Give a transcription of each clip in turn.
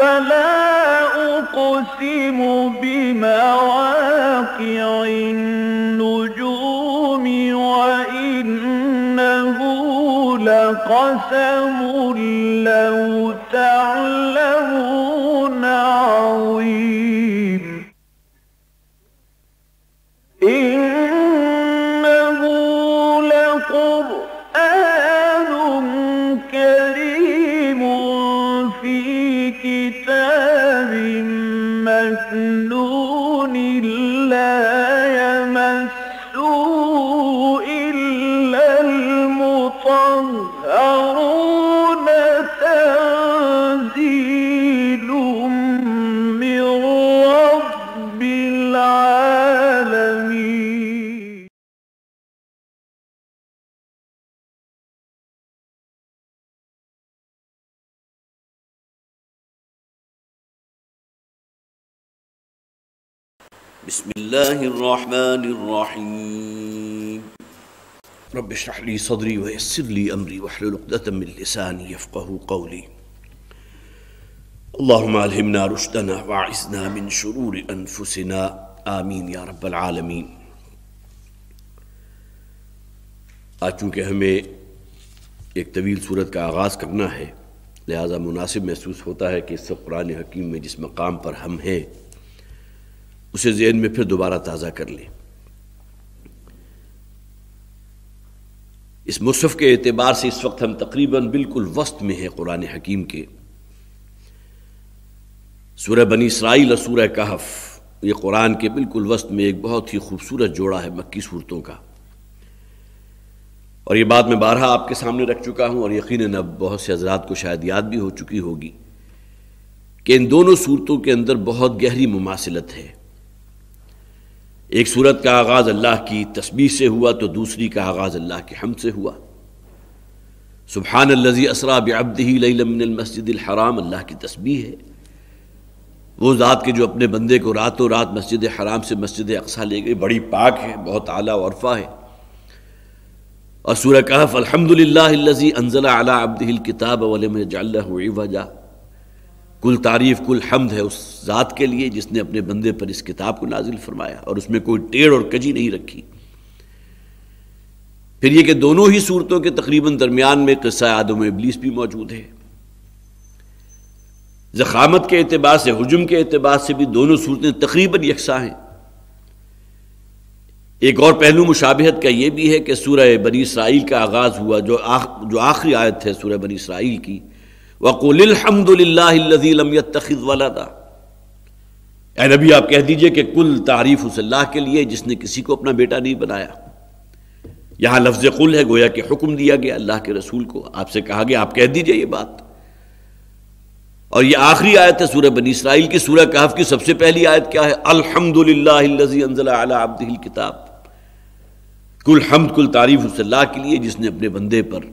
فلا أقسم بمواقع النجوم وإنه لقسم لو تعلم الله الرحمن الرحيم رب اشرح لي صدري ويسر لي أمري واحلل عقدة من لساني يفقه قولي اللهم ألهمنا رشدنا واعذنا من شرور أنفسنا آمين يا رب العالمين आज चूँकि हमें एक तवील सूरत का आगाज़ करना है लिहाजा मुनासिब महसूस होता है कि इस सब कुरान हकीम में जिस मकाम पर हम हैं उसे जेन में फिर दोबारा ताज़ा कर लें इस मुसफ़ के एतबार से इस वक्त हम तकरीबन बिल्कुल वस्त में हैं कुरान हकीम के सूरह बनी इसराइल और सूरह कहफ ये कुरान के बिल्कुल वस्त में एक बहुत ही खूबसूरत जोड़ा है मक्की सूरतों का और ये बात मैं बारह आपके सामने रख चुका हूँ और यकीन अब बहुत से हजरात को शायद याद भी हो चुकी होगी कि इन दोनों सूरतों के अंदर बहुत गहरी मुमासलत है एक सूरत का आगाज़ अल्लाह की तस्बी से हुआ तो दूसरी का आगाज़ अल्लाह के हम से हुआ सुबहान लजी असरा बब्दी मस्जिद हराम अल्लाह की तस्बी है वो ज़ात के जो अपने बंदे को रातों रात मस्जिद हराम से मस्जिद अक्सा ले गई बड़ी पाक है बहुत आला औरफा है और सूर कहफ अलहमदिल्लाजी अनजला अला अब्दिल किताब वलम जल्ला कुल तारीफ़ कुल हमद है उस ज़ात के लिए जिसने अपने बंदे पर इस किताब को नाजिल फरमाया और उसमें कोई टेढ़ और कजी नहीं रखी फिर यह कि दोनों ही सूरतों के तकरीबन दरमियान में कस्सा आदम इबलीस भी मौजूद है ज़खामत के अतबार से हजुम के अतबार से भी दोनों सूरतें तकरीबन यकसा हैं एक और पहलू मुशाबहत का यह भी है कि सूरह बनी इसराइल का आगाज़ हुआ जो आख, जो आखिरी आयत है सूरह बनी इसराइल की वकुलहमदिल्लाजीलमयतखिज़वलदा नबी आप कह दीजिए कि कुल तारीफ उसल्लाह के लिए जिसने किसी को अपना बेटा नहीं बनाया यहाँ लफ्ज़ कुल है गोया कि हुक्म दिया गया अल्लाह के रसूल को आपसे कहा गया आप कह दीजिए ये बात और ये आखिरी आयत है सूर्य बनी इसराइल की सूर्य कहफ की सबसे पहली आयत क्या है अलहमदिल्लाबदिल किताब कुल हमद कुल तारीफ उसल्लाह के लिए जिसने अपने बंदे पर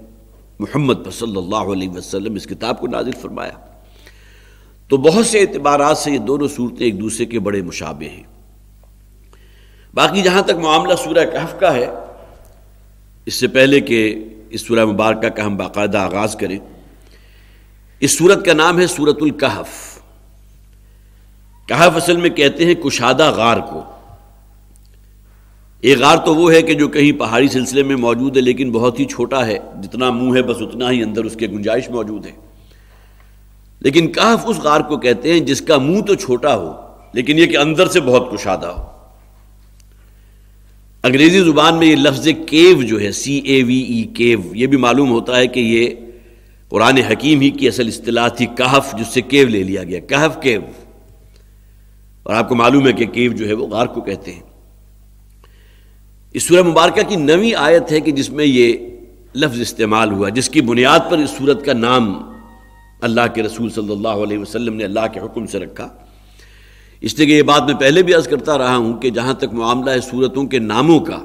मोहम्मद सल्लल्लाहु अलैहि वसल्लम इस किताब को नाजिल फरमाया तो बहुत से अतबार से ये दोनों सूरतें एक दूसरे के बड़े मुशाबे हैं बाकी जहां तक मामला सूर्य कहफ का है इससे पहले कि इस सूर्य मुबारक का हम बाकायदा आगाज़ करें इस सूरत का नाम है सूरतुल कहफ कहफ असल में कहते हैं कुशादा गार को एक गार तो वो है कि जो कहीं पहाड़ी सिलसिले में मौजूद है लेकिन बहुत ही छोटा है जितना मुंह है बस उतना ही अंदर उसके गुंजाइश मौजूद है लेकिन कहफ उस गार को कहते हैं जिसका मुंह तो छोटा हो लेकिन यह कि अंदर से बहुत कुशादा हो अंग्रेजी जुबान में यह लफ्ज़ केव जो है सी ए वी ई केव यह भी मालूम होता है कि यह कुरान हकीम ही की असल अतलाह थी कहफ जिससे केव ले लिया गया कहफ केव और आपको मालूम है कि केव जो है वो गार को कहते हैं इस सूर मुबारक की नवी आयत है कि जिसमें ये लफ्ज़ इस्तेमाल हुआ जिसकी बुनियाद पर इस सूरत का नाम अल्लाह के रसूल सल्लल्लाहु अलैहि वसल्लम ने अल्लाह के हुक्म से रखा इसलिए ये बात मैं पहले भी अर्ज़ करता रहा हूँ कि जहाँ तक मामला है सूरतों के नामों का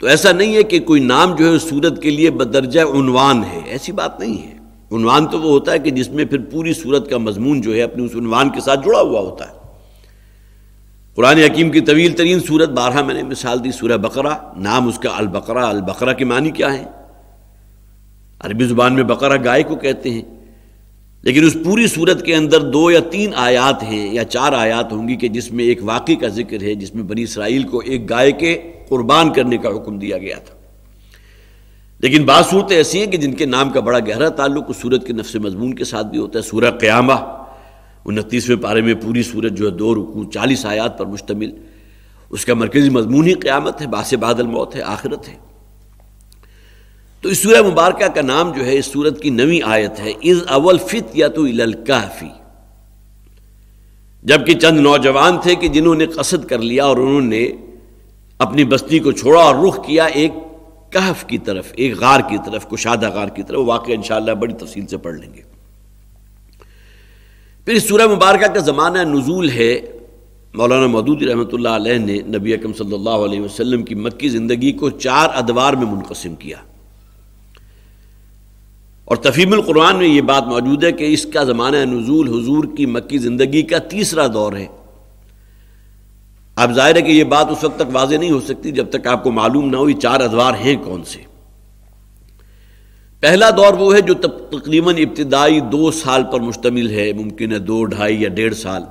तो ऐसा नहीं है कि कोई नाम जो है सूरत के लिए बदरजा उनवान है ऐसी बात नहीं है उनवान तो वो होता है कि जिसमें फिर पूरी सूरत का मजमून जो है अपने उस उनवान के साथ जुड़ा हुआ होता है कुरान हकीम की तवील तरीन सूरत बारह मैंने मिसाल दी सूरह बकरा नाम उसका अलबकरा अलबकरा के मानी क्या है अरबी ज़ुबान में बकरा गाय को कहते हैं लेकिन उस पूरी सूरत के अंदर दो या तीन आयात हैं या चार आयात होंगी कि जिसमें एक वाकई का जिक्र है जिसमें बनी इसराइल को एक गाय के कुर्बान करने का हुक्म दिया गया था लेकिन बात सूरतें ऐसी हैं कि जिनके नाम का बड़ा गहरा ताल्लुक उस सूरत के नफ्स मजमून के साथ भी होता है सूरह क़्यामा उनतीसवें पारे में पूरी सूरत जो है दो रुकू चालीस आयात पर मुश्तमिल उसका मरकज़ी मजमून ही क़्यामत है बास बादल मौत है आखिरत है तो इस सूर्य मुबारक का नाम जो है इस सूरत की नवी आयत है इज़ अवल फित या तो इलकाफ़ी जबकि चंद नौजवान थे कि जिन्होंने कसद कर लिया और उन्होंने अपनी बस्ती को छोड़ा और रुख किया एक कहफ की तरफ एक गार की तरफ कुशादा गार की तरफ वाक़ इन बड़ी तफसील से पढ़ लेंगे फिर इस सूर्य मुबारक का ज़माना नज़ूल है मौलाना मदूदी रहमत ने नबी अकम सल्ला वसम की मक्की ज़िंदगी को चार अदवार में मुनकसम किया और तफीमकुरान में ये बात मौजूद है कि इसका ज़माना नज़ूल हजूर की मक्की ज़िंदगी का तीसरा दौर है अब जाहिर है कि यह बात उस वक्त तक वाज नहीं हो सकती जब तक आपको मालूम ना हो ये चार अदवार हैं कौन से पहला दौर वो है जो तब तकरीबन इब्तदाई दो साल पर मुश्तमिल है मुमकिन है दो ढाई या डेढ़ साल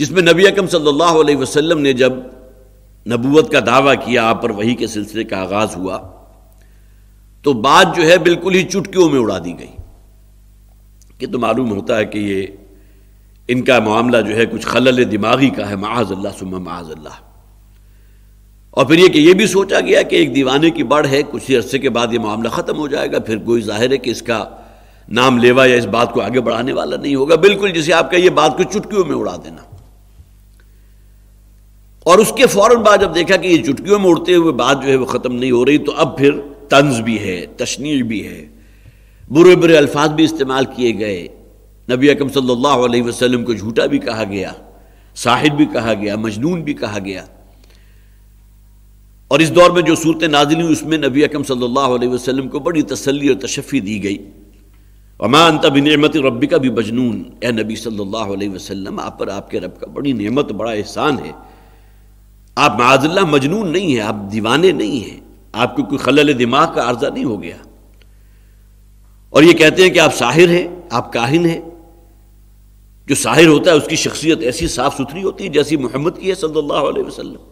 जिसमें नबी अकम सल्लल्लाहु अलैहि वसल्लम ने जब नबूवत का दावा किया आप पर वही के सिलसिले का आगाज़ हुआ तो बात जो है बिल्कुल ही चुटकियों में उड़ा दी गई कि तो मालूम होता है कि ये इनका मामला जो है कुछ खलल दिमागी का है माज अल्लाह सुम्मा माज अल्लाह और फिर ये कि ये भी सोचा गया कि एक दीवाने की बढ़ है कुछ ही अरसे के बाद ये मामला ख़त्म हो जाएगा फिर कोई जाहिर है कि इसका नाम लेवा या इस बात को आगे बढ़ाने वाला नहीं होगा बिल्कुल जिसे आपका ये बात को चुटकियों में उड़ा देना और उसके फौरन बाद जब देखा कि ये चुटकियों में उड़ते हुए बात जो है वो ख़त्म नहीं हो रही तो अब फिर तंज भी है तशनीर भी है बुरे बुरे अल्फाज भी इस्तेमाल किए गए नबी अकम सल्ला वसलम को झूठा भी कहा गया साहिब भी कहा गया मजनून भी कहा गया और इस दौर में जो सूरत नाजिल हुई उसमें नबी अकम सल्लल्लाहु वसलम को बड़ी तसली और तशफ़ी दी गई अमान अंतब नमत रबी का भी बजनून ए नबी सल्लल्लाहु वसलम आप पर आपके रब का बड़ी नमत बड़ा एहसान है आप माजल्ला मजनून नहीं है आप दीवाने नहीं हैं आपको कोई खलल दिमाग का अर्जा नहीं हो गया और ये कहते हैं कि आप साहिर हैं आप काहिन हैं जो साहिर होता है उसकी शख्सियत ऐसी साफ सुथरी होती है जैसी मोहम्मद की है सल्लल्लाहु अलैहि वसल्लम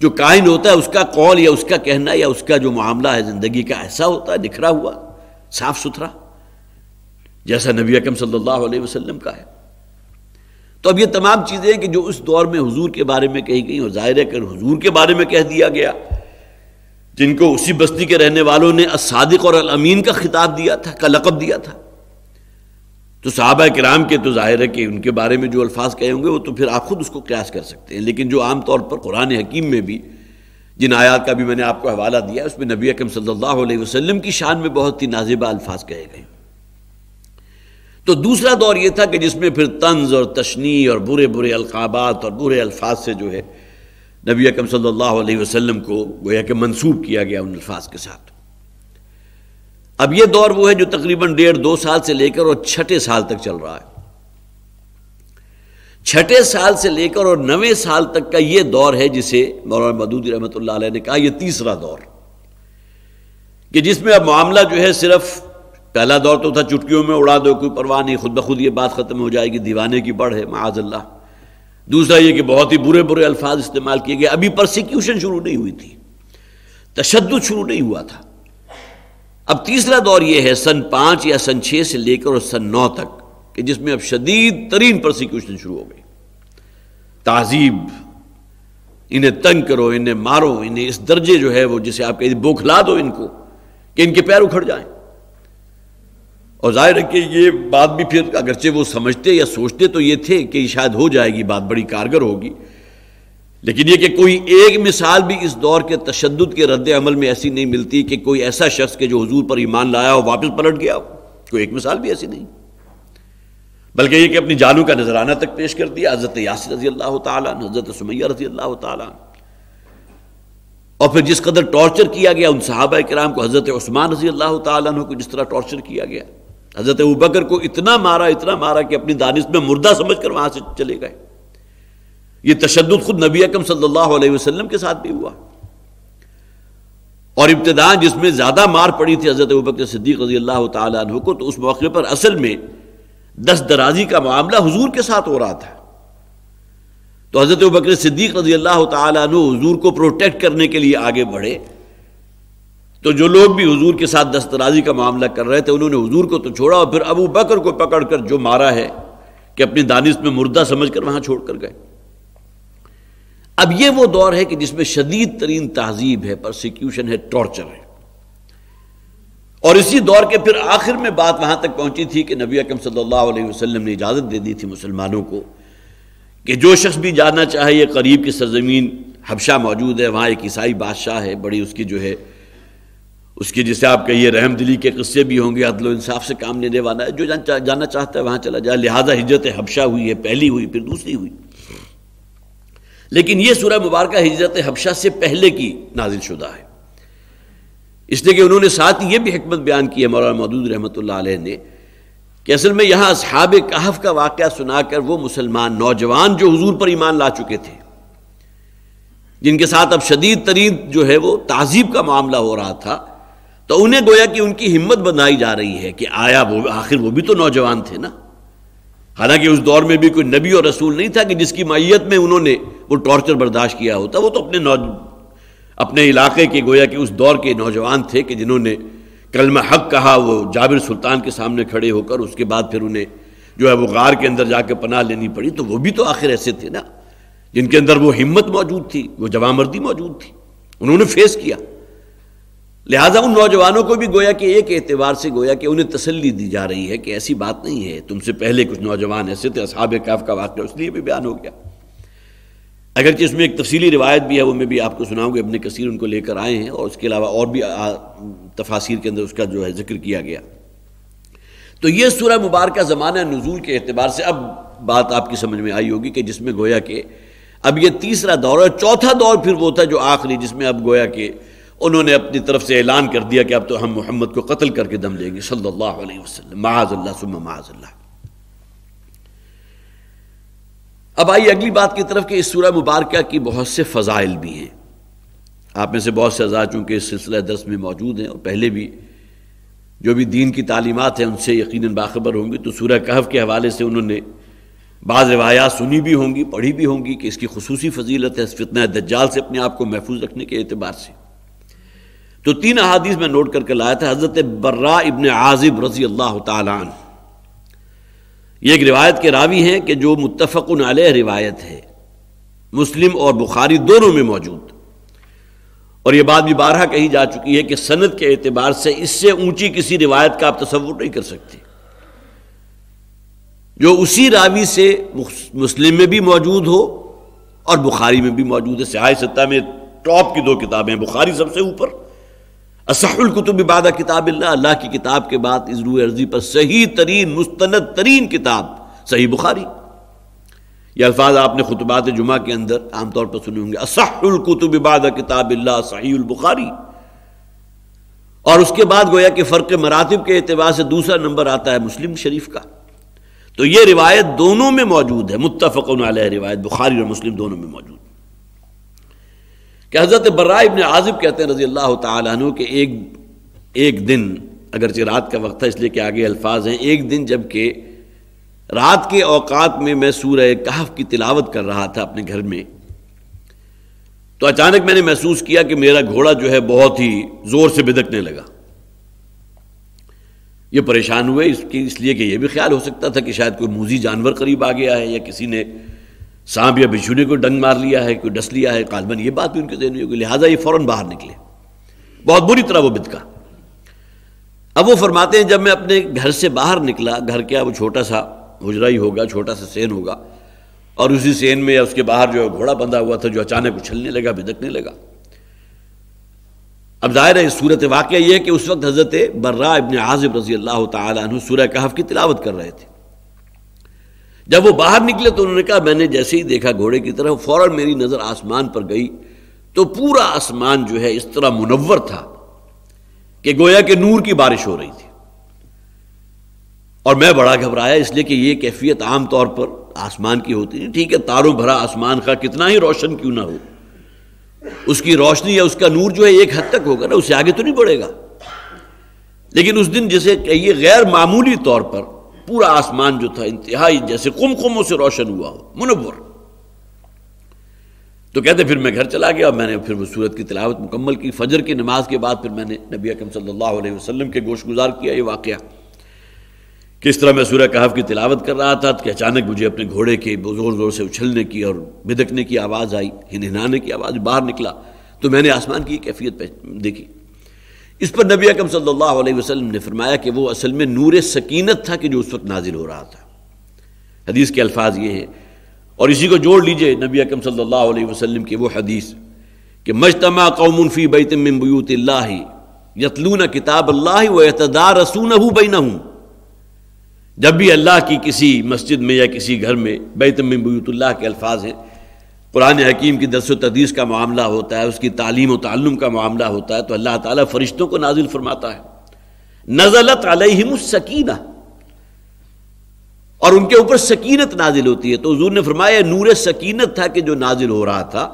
जो कायन होता है उसका कौल या उसका कहना या उसका जो मामला है ज़िंदगी का ऐसा होता है निखरा हुआ साफ सुथरा जैसा नबी अकम सल्लल्लाहु अलैहि वसल्लम का है तो अब ये तमाम चीज़ें कि जो उस दौर में हुजूर के बारे में कही गई और ज़ाहिर है हजूर हुजूर के बारे में कह दिया गया जिनको उसी बस्ती के रहने वालों ने असादिक और अमीन का खिताब दिया था का लकब दिया था तो साहबा कराम के तो ज़ाहिर है कि उनके बारे में जो अल्फाज कहे होंगे वो तो फिर आप खुद उसको क्यास कर सकते हैं लेकिन जो आम तौर पर कुरान हकीम में भी जिन आयात का भी मैंने आपको हवाला दिया उसमें नबी अकम सल्ला वसलम की शान में बहुत ही नाजिबा अल्फाज कहे गए तो दूसरा दौर यह था कि जिसमें फिर तंज और तशनी और बुरे बुरे अलकाबात और बुरे अल्फाज से जो है नबी अकम सल्ला वसलम को गोया कि मनसूब किया गया उन अल्फाज के साथ अब ये दौर वो है जो तकरीबन डेढ़ दो साल से लेकर और छठे साल तक चल रहा है छठे साल से लेकर और नवे साल तक का यह दौर है जिसे मौलाना मदूदी रहमत ने कहा यह तीसरा दौर कि जिसमें अब मामला जो है सिर्फ पहला दौर तो था चुटकियों में उड़ा दो कोई परवाह नहीं खुद ब खुद ये बात ख़त्म हो जाएगी दीवाने की बढ़ है माजल्ला दूसरा ये कि बहुत ही बुरे बुरे अल्फाज इस्तेमाल किए गए अभी प्रोसिक्यूशन शुरू नहीं हुई थी तशद शुरू नहीं हुआ था अब तीसरा दौर यह है सन पांच या सन छह से लेकर और सन नौ तक कि जिसमें अब शदीद तरीन प्रोसिक्यूशन शुरू हो गई तहजीब इन्हें तंग करो इन्हें मारो इन्हें इस दर्जे जो है वो जिसे आप कहते बोखला दो इनको कि इनके पैर उखड़ जाए और जाहिर है कि ये बात भी फिर अगरचे वो समझते या सोचते तो ये थे कि शायद हो जाएगी बात बड़ी कारगर होगी लेकिन यह कि कोई एक मिसाल भी इस दौर के तशद के रद्द अमल में ऐसी नहीं मिलती कि कोई ऐसा शख्स के जो हजूर पर ईमान लाया हो वापस पलट गया हो कोई एक मिसाल भी ऐसी नहीं बल्कि यह कि अपनी जानू का नजराना तक पेश कर दिया हजरत यासिर रजी अल्लाह तजरत सुमैया रजी अल्लाह त और फिर जिस कदर टॉर्चर किया गया उन सहाबा कराम को हजरत उस्मान रजी अल्लाह तु को जिस तरह टॉर्चर किया गया हजरत उबकर को इतना मारा इतना मारा कि अपनी दानिश में मुर्दा समझ कर वहां से चले गए ये तशद खुद नबी अकम सल्लल्लाहु अलैहि वसल्लम के साथ भी हुआ और इब्तदा जिसमें ज़्यादा मार पड़ी थी हज़रत बकर सिद्दीक रजी अल्लाह तु को तो उस मौके पर असल में दस दराजी का मामला हजूर के साथ हो रहा था तो हज़रत बकर सिद्दीक रजी अल्लाह तु हजूर को प्रोटेक्ट करने के लिए आगे बढ़े तो जो लोग भी हजूर के साथ दस्तराजी का मामला कर रहे थे उन्होंने हजूर को तो छोड़ा और फिर अबू बकर को पकड़ कर जो मारा है कि अपनी दानिश में मुर्दा समझ कर वहां छोड़ कर गए अब ये वो दौर है कि जिसमें शदीद तरीन तहजीब है प्रोसिक्यूशन है टॉर्चर है और इसी दौर के फिर आखिर में बात वहां तक पहुंची थी कि नबी अकम सल्ला वसलम ने इजाज़त दे दी थी मुसलमानों को कि जो शख्स भी जाना चाहे ये करीब की सरजमीन हबशा मौजूद है वहाँ एक ईसाई बादशाह है बड़ी उसकी जो है उसकी जिसे आप कहिए रहम दिली के किस्से भी होंगे अदलोसाफ से काम लेने वाला है जो जाना चाहता है वहाँ चला जाए लिहाजा हिजरत हबशा हुई है पहली हुई फिर दूसरी हुई लेकिन यह सूरह मुबारक हजरत हबशा से पहले की नाजिल शुदा है इसलिए कि उन्होंने साथ ही यह भी हमत बयान की है मौलाना मदूद रहमत ने कि असल में यहां अब कहफ का वाक़ सुनाकर वो मुसलमान नौजवान जो हजूर पर ईमान ला चुके थे जिनके साथ अब शदीद तरीन जो है वो तहजीब का मामला हो रहा था तो उन्हें गोया कि उनकी हिम्मत बनाई जा रही है कि आया वो आखिर वो भी तो नौजवान थे ना हालांकि उस दौर में भी कोई नबी और रसूल नहीं था कि जिसकी माइत में उन्होंने वो टॉर्चर बर्दाश्त किया होता वो तो अपने नौ अपने इलाके के गोया के उस दौर के नौजवान थे कि जिन्होंने कलम हक कहा वो जाबिर सुल्तान के सामने खड़े होकर उसके बाद फिर उन्हें जो है वो गार के अंदर जाके पनाह लेनी पड़ी तो वो भी तो आखिर ऐसे थे ना जिनके अंदर वो हिम्मत मौजूद थी वो जवामर्दी मौजूद थी उन्होंने फेस किया लिहाजा उन नौजवानों को भी गोया कि एक एतवार से गोया कि उन्हें तसल्ली दी जा रही है कि ऐसी बात नहीं है तुमसे पहले कुछ नौजवान ऐसे थे अब कैफ का वाक्य उसलिए भी बयान हो गया अगर कि इसमें एक तफसीली रिवायत भी है वो मैं भी आपको सुनाऊँगी अपने कसीर उनको लेकर आए हैं और उसके अलावा और भी तफासिर के अंदर उसका जो है जिक्र किया गया तो ये सूरह मुबारक ज़माना नजूल के अतबार से अब बात आपकी समझ में आई होगी कि जिसमें गोया के अब यह तीसरा दौर और चौथा दौर फिर वो था जो आखिरी जिसमें अब गोया के उन्होंने अपनी तरफ से ऐलान कर दिया कि अब तो हम मोहम्मद को कत्ल करके दम लेंगे सल्ला अलैहि महाजल्ला माज़ल्ला महाजल्ला अब आइए अगली बात की तरफ कि इस सूरह मुबारक की बहुत से फ़जाइल भी हैं आप में से बहुत से अजा चूँकि इस सिलसिला दस में मौजूद हैं और पहले भी जो भी दीन की तालीमत हैं उनसे यकीन बाखबर होंगी तो सूर्य कहफ के हवाले से उन्होंने बाज़ रवायात सुनी भी होंगी पढ़ी भी होंगी कि इसकी खसूसी फजीलत है इस फितना दज्जाल से अपने आप को महफूज रखने के अतबार से तो तीन अहादीस में नोट करके लाया था हज़रत बर्रा इबन आज़िब रजी अल्लाह तन ये एक रिवायत के रावी हैं कि जो मुतफ़क़ रिवायत है मुस्लिम और बुखारी दोनों में मौजूद और ये बात भी बारह कही जा चुकी है कि सनत के एतबार से इससे ऊंची किसी रिवायत का आप तस्वुर नहीं कर सकते जो उसी रावी से मुस्लिम में भी मौजूद हो और बुखारी में भी मौजूद है सिहाय सत्ता में टॉप की दो किताबें हैं बुखारी सबसे ऊपर असहुलकुतुब बाद किताब अल्लाह की किताब के बाद इस रू अर्जी पर सही तरीन मुस्तनद तरीन किताब सही बुखारी ये अल्फाज आपने खुतबात जुमा के अंदर आमतौर पर सुने होंगे असहुलकुतुब बाद किताब अल्लाह सही बुखारी और उसके बाद गोया कि फ़र्क मरातब के अतबार से दूसरा नंबर आता है मुस्लिम शरीफ का तो ये रिवायत दोनों में मौजूद है मुतफ़न रिवायत बुखारी और मुस्लिम दोनों में मौजूद कि हज़रत बर्रा इबन आज़िब कहते हैं रज़ी अल्लाह तु के एक एक दिन अगरचे रात का वक्त है इसलिए कि आगे अल्फाज हैं एक दिन जबकि रात के औकात में मैं सूरह कहफ की तिलावत कर रहा था अपने घर में तो अचानक मैंने महसूस किया कि मेरा घोड़ा जो है बहुत ही ज़ोर से बिदकने लगा ये परेशान हुए इसकी इसलिए कि यह भी ख्याल हो सकता था कि शायद कोई मूजी जानवर करीब आ गया है या किसी ने सांप या बिछू ने कोई डंग मार लिया है कोई डस लिया है कालबन ये बात भी उनके जहन में होगी लिहाजा ये फ़ौरन बाहर निकले बहुत बुरी तरह वो बिदका अब वो फरमाते हैं जब मैं अपने घर से बाहर निकला घर क्या वो छोटा सा हुजरा ही होगा छोटा सा सेन होगा और उसी सेन में या उसके बाहर जो घोड़ा बंधा हुआ था जो अचानक उछलने लगा भिदकने लगा अब जाहिर है सूरत वाक़ यह है कि उस वक्त हज़रत बर्रा इबन आज़िब रजी अल्लाह तह सूर्य कहफ की तिलावत कर रहे थे जब वो बाहर निकले तो उन्होंने कहा मैंने जैसे ही देखा घोड़े की तरफ फौरन मेरी नज़र आसमान पर गई तो पूरा आसमान जो है इस तरह मुनवर था कि गोया के नूर की बारिश हो रही थी और मैं बड़ा घबराया इसलिए कि यह कैफियत आम तौर पर आसमान की होती है ठीक है तारों भरा आसमान का कितना ही रोशन क्यों ना हो उसकी रोशनी या उसका नूर जो है एक हद तक होगा ना उससे आगे तो नहीं बढ़ेगा लेकिन उस दिन जिसे कहिए गैर मामूली तौर पर पूरा आसमान जो था इंतहाई जैसे कुमकुमों से रोशन हुआ हो मुनवर तो कहते फिर मैं घर चला गया मैंने फिर वो सूरत की तिलावत मुकम्मल की फजर की नमाज के बाद फिर मैंने नबी अकम सल्लल्लाहु अलैहि के गोश गुजार किया ये वाक्य किस तरह मैं सूर्य कहाव की तिलावत कर रहा था तो कि अचानक मुझे अपने घोड़े के ज़ोर ज़ोर से उछलने की और भिदकने की आवाज़ आई हिनहिनाने की आवाज़ बाहर निकला तो मैंने आसमान की कैफियत देखी इस पर नबी अकम सल्लल्लाहु अलैहि ने फरमाया कि वो असल में नूर सकीनत था कि जो उस वक्त नाजिल हो रहा था हदीस के अल्फाज ये हैं और इसी को जोड़ लीजिए नबी अकम सल्ला वसलम की वो हदीस कि मजतमा कौमन फ़ी बैतम्बयूत यतलून किताब अल्लाह वतदार रसून बैन जब भी अल्लाह की किसी मस्जिद में या किसी घर में बैतम्बयूतल्ला के अल्फाज हैं कुरान हकीम की दस तदीस का मामला होता है उसकी तालीम और तल्लम का मामला होता है तो अल्लाह ताला फरिश्तों को नाजिल फरमाता है नजलत अलहमसकीना और उनके ऊपर सकीनत नाजिल होती है तो हजूर ने फरमाया नूर सकीनत था कि जो नाजिल हो रहा था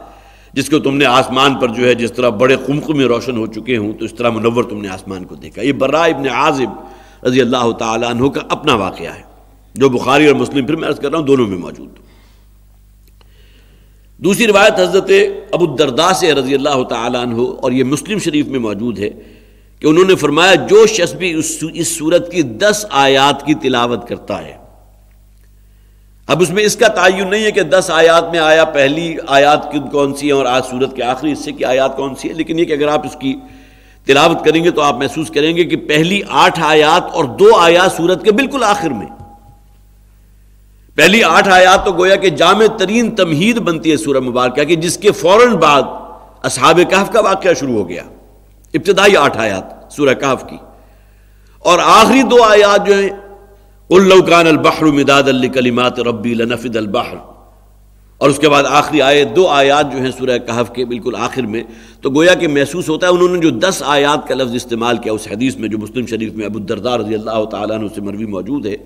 जिसको तुमने आसमान पर जो है जिस तरह बड़े कुमक में रोशन हो चुके हूँ तो इस तरह मुनवर तुमने आसमान को देखा ये बर्रा इबन आजिब रजी अल्लाह तहों अपना वाक़ है जो बुखारी और मुस्लिम फिर मैं अर्ज़ कर रहा हूँ दोनों में मौजूद दूसरी रिवायत हज़रत अबुदरदा से रजी अल्लाह तु और यह मुस्लिम शरीफ में मौजूद है कि उन्होंने फरमाया जो शख्स इस सूरत की दस आयात की तिलावत करता है अब उसमें इसका तयन नहीं है कि दस आयात में आया पहली आयात कौन सी है और आज सूरत के आखिरी हिस्से की आयात कौन सी है लेकिन यह कि अगर आप इसकी तिलावत करेंगे तो आप महसूस करेंगे कि पहली आठ आयात और दो आयात सूरत के बिल्कुल आखिर में पहली आठ आयात तो गोया कि जाम तरीन तमहीद बनती है सूरह मुबारक की जिसके फौरन बाद असहाब कहफ का वाक्य शुरू हो गया इब्तदाई आठ आयात सूरह कहफ की और आखिरी दो आयात जो हैं उल्लकान अलबहर मिदाद कलीमात रबी लनफिद अलबहर और उसके बाद आखिरी आयत दो आयात जो हैं सूर्य कहफ के बिल्कुल आखिर में तो गोया के महसूस होता है उन्होंने जो दस आयात का लफ्ज़ इस्तेमाल किया उस हदीस में जो मुस्लिम शरीफ में अबुदरदार रजी अल्लाह तु से मरवी मौजूद है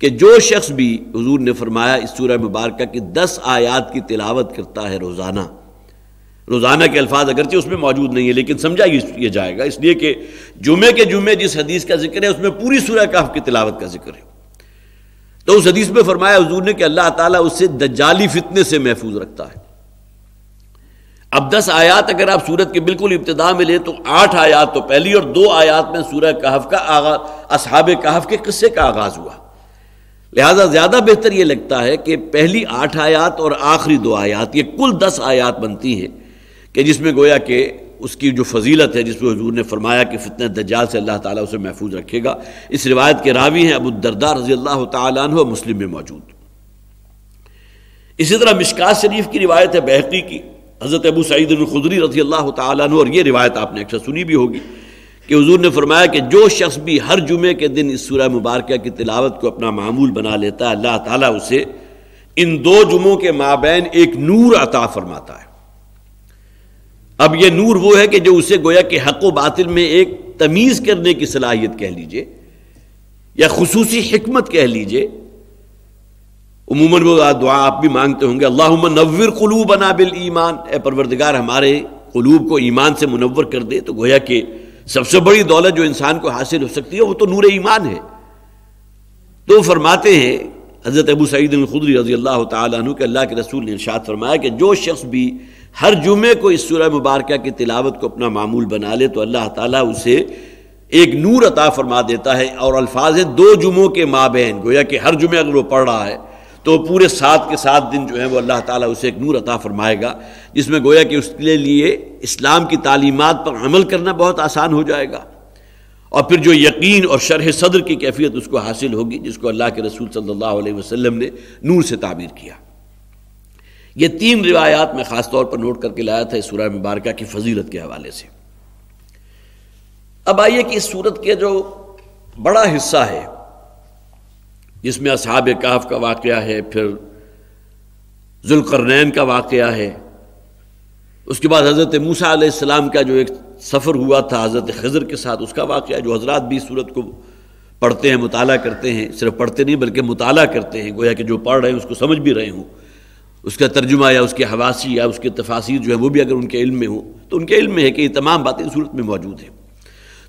कि जो शख्स भी हजूर ने फरमाया इस सूर मुबारक की दस आयात की तिलावत करता है रोज़ाना रोज़ाना के अल्फाज अगरचे उसमें मौजूद नहीं है लेकिन समझा ये जाएगा इसलिए कि जुमे के जुमे जिस हदीस का जिक्र है उसमें पूरी सूर्य काफ की तिलावत का जिक्र है तो उस हदीस में फरमाया हजूर ने कि अल्लाह ताला उससे दज्जाली फितने से महफूज रखता है अब दस आयात अगर आप सूरत के बिल्कुल इब्तदा में लें तो आठ आयात तो पहली और दो आयात में सूर्य कहफ का आगाज असहाब कहफ के किस्से का आगाज हुआ लिहाजा ज़्यादा बेहतर यह लगता है कि पहली आठ आयात और आखिरी दो आयात ये कुल दस आयात बनती हैं कि जिसमें गोया कि उसकी जो फजीलत है जिसमें हजूर ने फरमाया कि फितने दज्जाल से अल्लाह ताला उसे महफूज रखेगा इस रिवायत के रावी हैं अबू दरदा रजी अल्लाह तु मुस्लिम में मौजूद इसी तरह मिशकात शरीफ की रिवायत है बहकी की हज़रत अबू सईद खुदरी रजी अल्लाह तु और ये रिवायत आपने अक्सर सुनी भी होगी कि हजूर ने फरमाया कि जो शख्स भी हर जुमे के दिन इस सूरह मुबारक की तिलावत को अपना मामूल बना लेता है अल्लाह ताला उसे इन दो जुमों के माबेन एक नूर अता फरमाता है अब यह नूर वो है कि जो उसे गोया कि हक व में एक तमीज़ करने की सलाहियत कह लीजिए या खसूसी हमत कह लीजिए उमूमन वो दुआ आप भी मांगते होंगे अल्लाह नवर कलूब अना बिल ईमान ए परवरदगार हमारे कलूब को ईमान से मुनवर कर दे तो गोया के सबसे बड़ी दौलत जो इंसान को हासिल हो सकती है वो तो नूर ईमान है तो फरमाते हैं हज़रत अबू सईद खुदरी रजी अल्लाह तु के अल्लाह के रसूल ने इर्शाद फरमाया कि जो शख्स भी हर जुमे को इस सूरह मुबारक की तिलावत को अपना मामूल बना ले तो अल्लाह ताला उसे एक नूर अता फरमा देता है और अल्फाज है दो जुमों के माबेन गोया कि हर जुमे अगर वो पढ़ रहा है तो पूरे सात के सात दिन जो है वो अल्लाह ताला उसे एक नूर अता फरमाएगा जिसमें गोया कि उसके लिए इस्लाम की तालीमत पर अमल करना बहुत आसान हो जाएगा और फिर जो यकीन और शरह सदर की कैफियत उसको हासिल होगी जिसको अल्लाह के रसूल सल्लल्लाहु अलैहि वसल्लम ने नूर से ताबीर किया ये तीन रिवायात मैं ख़ास तौर पर नोट करके लाया था इस सूरह मुबारक की फजीलत के हवाले से अब आइए कि इस सूरत के जो बड़ा हिस्सा है जिसमें असहाब कहफ का वाक़ है फिर जुलकरनैन का वाक़ है उसके बाद हज़रत मूसा आसमाम का जो एक सफ़र हुआ था हज़रत खज़र के साथ उसका वाक़ जो हजरा भी सूरत को पढ़ते हैं मुताल करते हैं सिर्फ पढ़ते नहीं बल्कि मुताल करते हैं गोया कि जो पढ़ रहे हैं उसको समझ भी रहे हों उसका तर्जुमा या उसके हवासी या उसके तफासिर जो है वो भी अगर उनके इल्म में हो तो उनके इल्म में है कि ये तमाम बातें सूरत में मौजूद हैं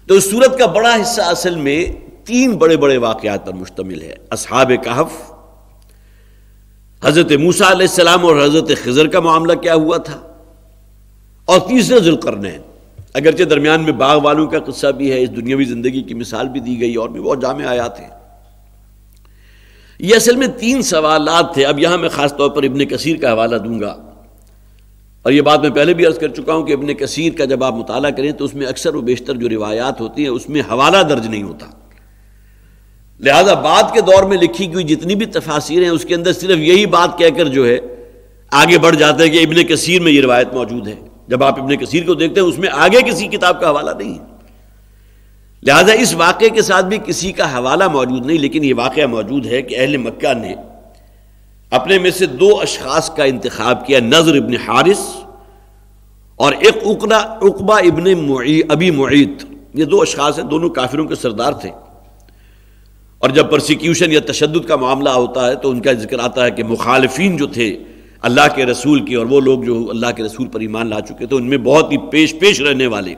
तो सूरत का बड़ा हिस्सा असल में तीन बड़े बड़े वाकयात पर मुश्तमिल है असहाब कहफ हज़रत मूसा और हज़रत खजर का मामला क्या हुआ था और तीसरे जुलकरनैन अगरचे दरमियान में बाघ वालों का किस्सा भी है इस दुनियावी ज़िंदगी की मिसाल भी दी गई और भी बहुत जाम आयात हैं ये असल में तीन सवाल थे अब यहां मैं ख़ास तौर पर इबन कसीर का हवाला दूंगा और ये बात मैं पहले भी अर्ज़ कर चुका हूं कि इबन कसीर का जब आप मुताल करें तो उसमें अक्सर व बेशतर जो रिवायात होती हैं उसमें हवाला दर्ज नहीं होता लिहाजा बाद के दौर में लिखी गई जितनी भी तफासिर हैं उसके अंदर सिर्फ यही बात कहकर जो है आगे बढ़ जाते हैं कि इबन कसीर में ये रवायत मौजूद है जब आप इबन कसीर को देखते हैं उसमें आगे किसी किताब का हवाला नहीं है लिहाजा इस वाक़े के साथ भी किसी का हवाला मौजूद नहीं लेकिन ये वाक़ मौजूद है कि अहल मक्का ने अपने में से दो अशास का इंतखब किया नजर इबन हारिस और एक उकना उकबा इबन अबी मुत ये दो अशास हैं दोनों काफिरों के सरदार थे और जब प्रोसिक्यूशन या तशद का मामला होता है तो उनका जिक्र आता है कि मुखालफी जो थे अल्लाह के रसूल के और वो लोग जो अल्लाह के रसूल पर ईमान ला चुके थे उनमें बहुत ही पेश पेश रहने वाले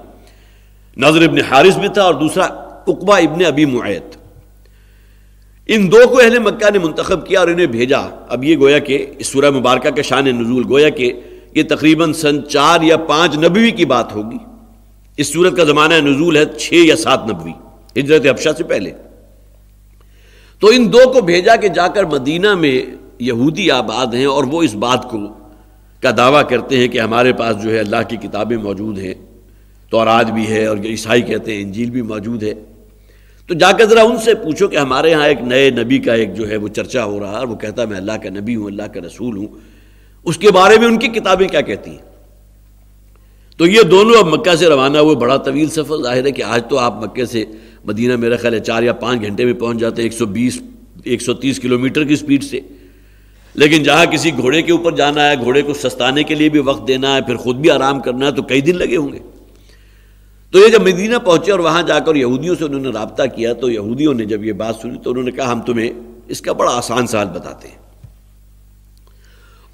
नजर इबन हारिस भी था और दूसरा उकबा इबन अबी मुआत इन दो को अहल मक्का ने मंतखब किया और इन्हें भेजा अब ये गोया कि सूर्य मुबारक के शान नजूल गोया कि ये तकरीबन सन चार या पांच नबवी की बात होगी इस सूरत का ज़माना नजूल है छः या सात नबवी हिजरत अफशा से पहले तो इन दो को भेजा कि जाकर मदीना में यहूदी आबाद हैं और वो इस बात को का दावा करते हैं कि हमारे पास जो है अल्लाह की किताबें मौजूद हैं तो आज भी है और ईसाई कहते हैं इंजील भी मौजूद है तो जाकर ज़रा उनसे पूछो कि हमारे यहाँ एक नए नबी का एक जो है वो चर्चा हो रहा है वो कहता है मैं अल्लाह का नबी हूँ अल्लाह का रसूल हूँ उसके बारे में उनकी किताबें क्या कहती हैं तो ये दोनों अब मक्का से रवाना हुए बड़ा तवील सफ़र जाहिर है कि आज तो आप मक्के से मदीना मेरा ख्याल है चार या पाँच घंटे में पहुंच जाते हैं एक सौ बीस एक सौ तीस किलोमीटर की स्पीड से लेकिन जहाँ किसी घोड़े के ऊपर जाना है घोड़े को सस्ताने के लिए भी वक्त देना है फिर खुद भी आराम करना है तो कई दिन लगे होंगे तो ये जब मदीना पहुँचे और वहाँ जाकर यहूदियों से उन्होंने रबता किया तो यहूदियों ने जब ये बात सुनी तो उन्होंने कहा हम तुम्हें इसका बड़ा आसान सवाल बताते हैं